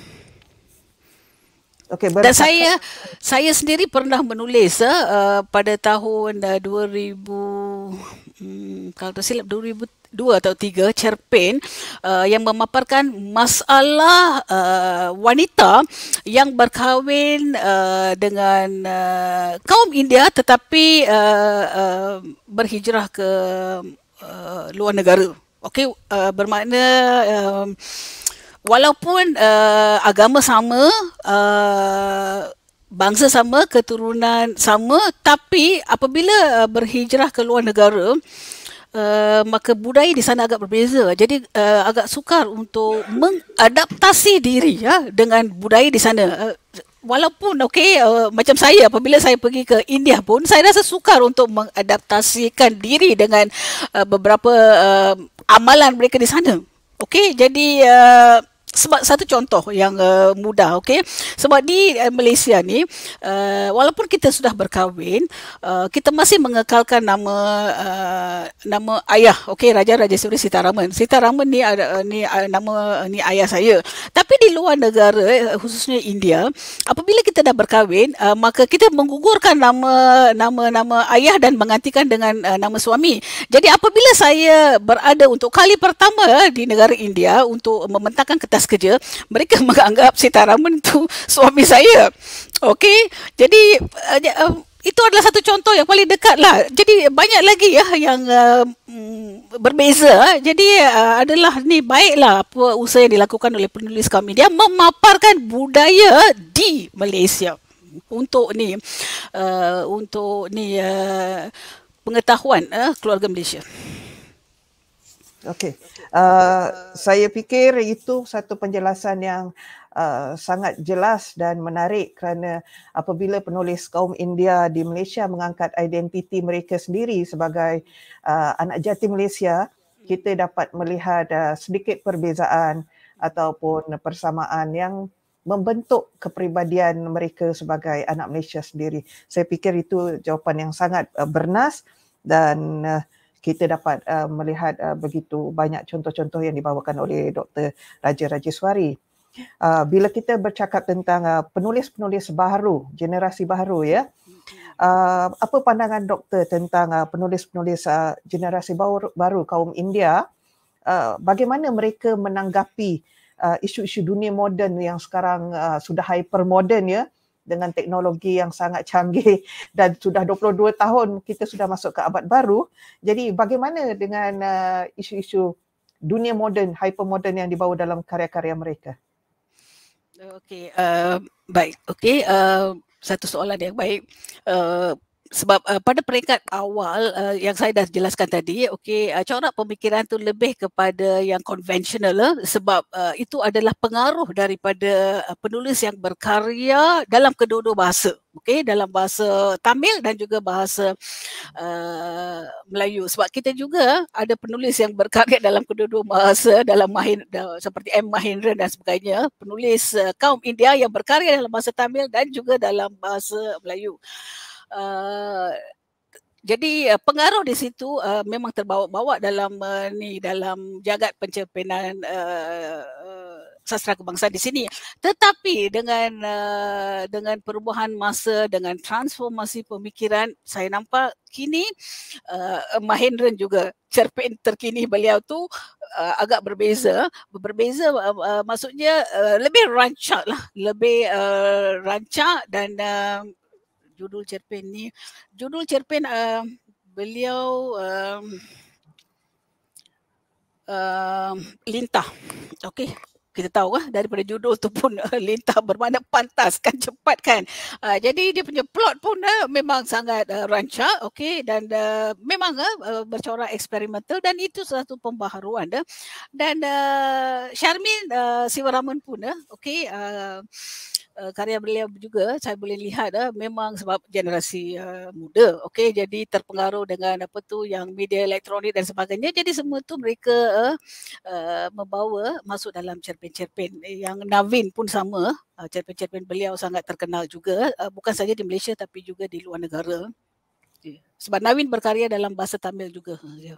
Okay, dan saya saya sendiri pernah menulis uh, pada tahun uh, 2000 hmm, kalau tak silap 2000 dua atau tiga cerpen uh, yang memaparkan masalah uh, wanita yang berkahwin uh, dengan uh, kaum India tetapi uh, uh, berhijrah ke uh, luar negara. Okey uh, bermakna um, walaupun uh, agama sama uh, bangsa sama keturunan sama tapi apabila uh, berhijrah ke luar negara Eh, maka budaya di sana agak berbeza. Jadi uh, agak sukar untuk mengadaptasi diri ya dengan budaya di sana. Uh, walaupun okey uh, macam saya apabila saya pergi ke India pun saya rasa sukar untuk mengadaptasikan diri dengan uh, beberapa uh, amalan mereka di sana. Okey, jadi uh, sebab satu contoh yang uh, mudah okey sebab di uh, Malaysia ni uh, walaupun kita sudah berkahwin uh, kita masih mengekalkan nama uh, nama ayah okey raja-raja Seri Sitaraman Sitaraman ni ada uh, ni uh, nama uh, ni ayah saya tapi di luar negara khususnya India apabila kita dah berkahwin uh, maka kita menggugurkan nama nama nama ayah dan menggantikan dengan uh, nama suami jadi apabila saya berada untuk kali pertama di negara India untuk membentangkan kertas kerja, mereka menganggap Sita Raman itu suami saya. Okey, jadi uh, itu adalah satu contoh yang paling dekat lah. Jadi banyak lagi ya yang uh, berbeza. Jadi uh, adalah ni baiklah apa usaha yang dilakukan oleh penulis kami. Dia memaparkan budaya di Malaysia untuk ni uh, untuk ni uh, pengetahuan uh, keluarga Malaysia. Okey. Uh, saya fikir itu satu penjelasan yang uh, sangat jelas dan menarik kerana apabila penulis kaum India di Malaysia mengangkat identiti mereka sendiri sebagai uh, anak jati Malaysia, kita dapat melihat uh, sedikit perbezaan ataupun persamaan yang membentuk kepribadian mereka sebagai anak Malaysia sendiri. Saya fikir itu jawapan yang sangat uh, bernas dan uh, kita dapat uh, melihat uh, begitu banyak contoh-contoh yang dibawakan oleh Dr. Raja Rajeswari. Uh, bila kita bercakap tentang uh, penulis-penulis baru, generasi baru ya. Uh, apa pandangan doktor tentang uh, penulis-penulis uh, generasi baru, baru kaum India? Uh, bagaimana mereka menanggapi uh, isu-isu dunia moden yang sekarang uh, sudah hypermodern ya? dengan teknologi yang sangat canggih dan sudah 22 tahun kita sudah masuk ke abad baru. Jadi bagaimana dengan uh, isu-isu dunia moden, hypermodern yang dibawa dalam karya-karya mereka? Okey, uh, baik. Okey, uh, satu soalan yang baik. Uh, sebab uh, pada peringkat awal uh, yang saya dah jelaskan tadi okey uh, eh, corak pemikiran tu lebih kepada yang konvensional uh, sebab uh, itu adalah pengaruh daripada uh, penulis yang berkarya dalam kedua-dua bahasa okey dalam bahasa Tamil dan juga bahasa uh, Melayu sebab kita juga ada penulis yang berkarya dalam kedua-dua bahasa dalam Mahin, seperti M Mahendra dan sebagainya penulis uh, kaum India yang berkarya dalam bahasa Tamil dan juga dalam bahasa Melayu Eh, jadi uh, pengaruh di situ uh, memang terbawa-bawa dalam uh, ni dalam jagat pencerpenan uh, sastra kebangsaan di sini. Tetapi dengan uh, dengan perubahan masa dengan transformasi pemikiran saya nampak kini uh, Mahendran juga cerpen terkini beliau tu uh, agak berbeza, berbeza uh, uh, maksudnya uh, lebih rancak lah, lebih uh, rancak dan uh, judul cerpen ni judul cerpen uh, beliau um, uh, lintah okey kita tahu lah daripada judul tu pun uh, lintah bermakna pantas kan cepat kan uh, jadi dia punya plot pun uh, memang sangat uh, rancak okey dan uh, memang uh, bercorak eksperimental dan itu satu pembaharuan uh. dan uh, Syarmin uh, Siwaraman pun uh, okey uh, uh, karya beliau juga saya boleh lihat uh, memang sebab generasi uh, muda okey jadi terpengaruh dengan apa tu yang media elektronik dan sebagainya jadi semua tu mereka uh, uh, membawa masuk dalam cerpen-cerpen yang Navin pun sama uh, cerpen-cerpen beliau sangat terkenal juga uh, bukan saja di Malaysia tapi juga di luar negara sebab Navin berkarya dalam bahasa Tamil juga yeah. Ya.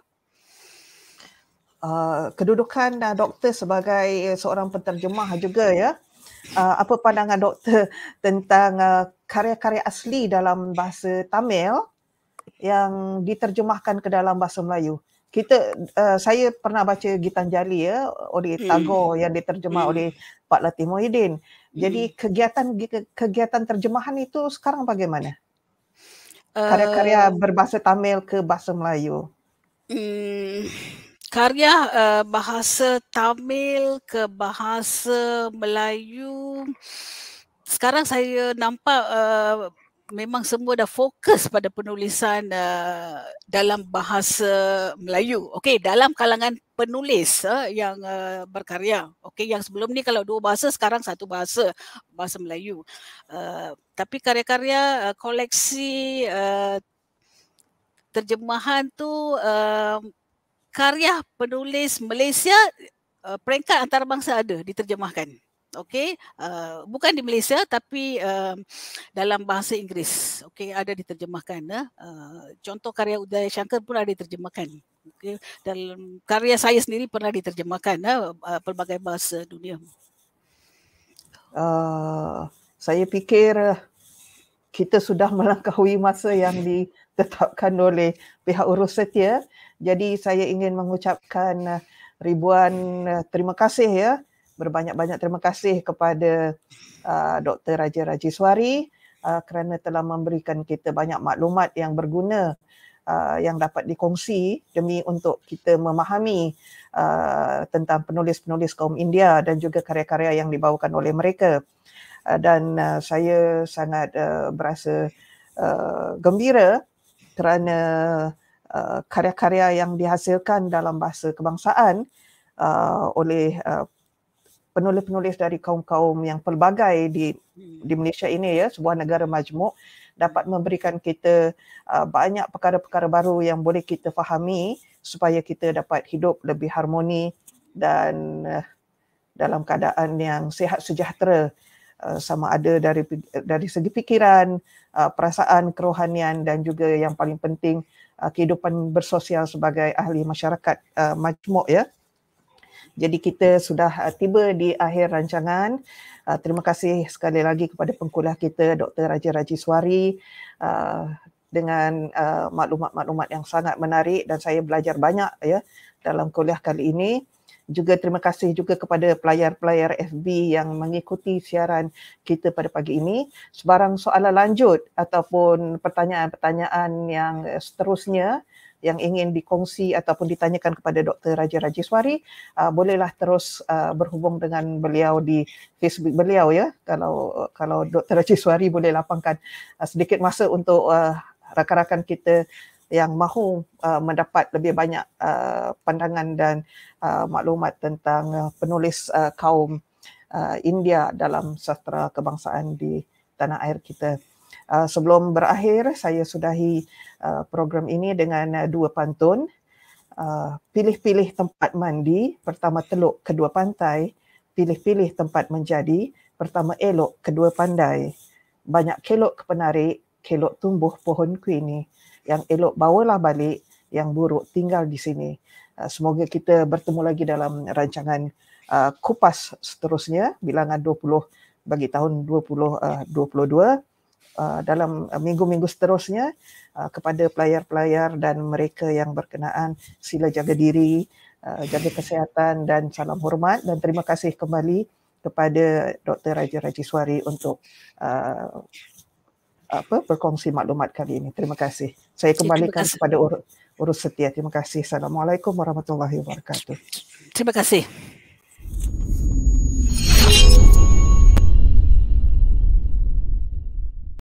Uh, kedudukan uh, doktor sebagai seorang penterjemah juga ya uh, apa pandangan doktor tentang uh, karya-karya asli dalam bahasa Tamil yang diterjemahkan ke dalam bahasa Melayu. Kita uh, saya pernah baca Gitanjali ya oleh hmm. Tagore hmm. yang diterjemah hmm. oleh Pak Latif Muhyiddin. Jadi hmm. kegiatan kegiatan terjemahan itu sekarang bagaimana? Uh, karya-karya berbahasa Tamil ke bahasa Melayu. Hmm karya uh, ah, eh, bahasa Tamil ke bahasa Melayu sekarang saya nampak uh, memang semua dah fokus pada penulisan uh, dalam bahasa Melayu okey dalam kalangan penulis uh, yang uh, berkarya okey yang sebelum ni kalau dua bahasa sekarang satu bahasa bahasa Melayu uh, tapi karya-karya uh, koleksi uh, terjemahan tu uh, karya penulis Malaysia uh, peringkat antarabangsa ada diterjemahkan. Okey, uh, bukan di Malaysia tapi uh, dalam bahasa Inggeris. Okey, ada diterjemahkan. Uh. contoh karya Uday Shankar pun ada diterjemahkan. Okey, dalam karya saya sendiri pernah diterjemahkan uh, pelbagai bahasa dunia. Uh, saya fikir kita sudah melangkahi masa yang ditetapkan oleh pihak urus setia ya. Jadi saya ingin mengucapkan uh, ribuan uh, terima kasih ya. Berbanyak-banyak terima kasih kepada uh, Dr. Raja Rajiswari uh, kerana telah memberikan kita banyak maklumat yang berguna uh, yang dapat dikongsi demi untuk kita memahami uh, tentang penulis-penulis kaum India dan juga karya-karya yang dibawakan oleh mereka. Uh, dan uh, saya sangat uh, berasa uh, gembira kerana uh, karya-karya yang dihasilkan dalam bahasa kebangsaan uh, oleh uh, penulis-penulis dari kaum-kaum yang pelbagai di di Malaysia ini ya sebuah negara majmuk dapat memberikan kita uh, banyak perkara-perkara baru yang boleh kita fahami supaya kita dapat hidup lebih harmoni dan uh, dalam keadaan yang sehat sejahtera uh, sama ada dari dari segi fikiran, uh, perasaan, kerohanian dan juga yang paling penting uh, kehidupan bersosial sebagai ahli masyarakat uh, majmuk ya. Jadi kita sudah uh, tiba di akhir rancangan. Uh, terima kasih sekali lagi kepada pengkuliah kita Dr. Raja Rajiswari uh, dengan uh, maklumat-maklumat yang sangat menarik dan saya belajar banyak ya dalam kuliah kali ini juga terima kasih juga kepada pelayar-pelayar FB yang mengikuti siaran kita pada pagi ini. Sebarang soalan lanjut ataupun pertanyaan-pertanyaan yang seterusnya yang ingin dikongsi ataupun ditanyakan kepada Dr. Raja Rajeswari, uh, bolehlah terus uh, berhubung dengan beliau di Facebook beliau ya. Kalau kalau Dr. Rajeswari boleh lapangkan uh, sedikit masa untuk uh, rakan-rakan kita yang mahu uh, mendapat lebih banyak uh, pandangan dan uh, maklumat tentang uh, penulis uh, kaum uh, India dalam sastra kebangsaan di tanah air kita. Uh, sebelum berakhir, saya sudahi uh, program ini dengan uh, dua pantun. Uh, pilih-pilih tempat mandi, pertama teluk, kedua pantai. Pilih-pilih tempat menjadi, pertama elok, kedua pandai. Banyak kelok ke kelok tumbuh pohon kuih ini yang elok bawalah balik yang buruk tinggal di sini ah, semoga kita bertemu lagi dalam rancangan ah, kupas seterusnya bilangan 20 bagi tahun 2022 uh, ah, dalam minggu-minggu seterusnya uh, kepada pelayar-pelayar dan mereka yang berkenaan sila jaga diri uh, jaga kesihatan dan salam hormat dan terima kasih kembali kepada Dr. Raja Rajiswari untuk uh, apa berkongsi maklumat kali ini. Terima kasih. Saya ya, kembalikan kasih. kepada Urus Setia. Terima kasih. Assalamualaikum warahmatullahi wabarakatuh. Terima kasih.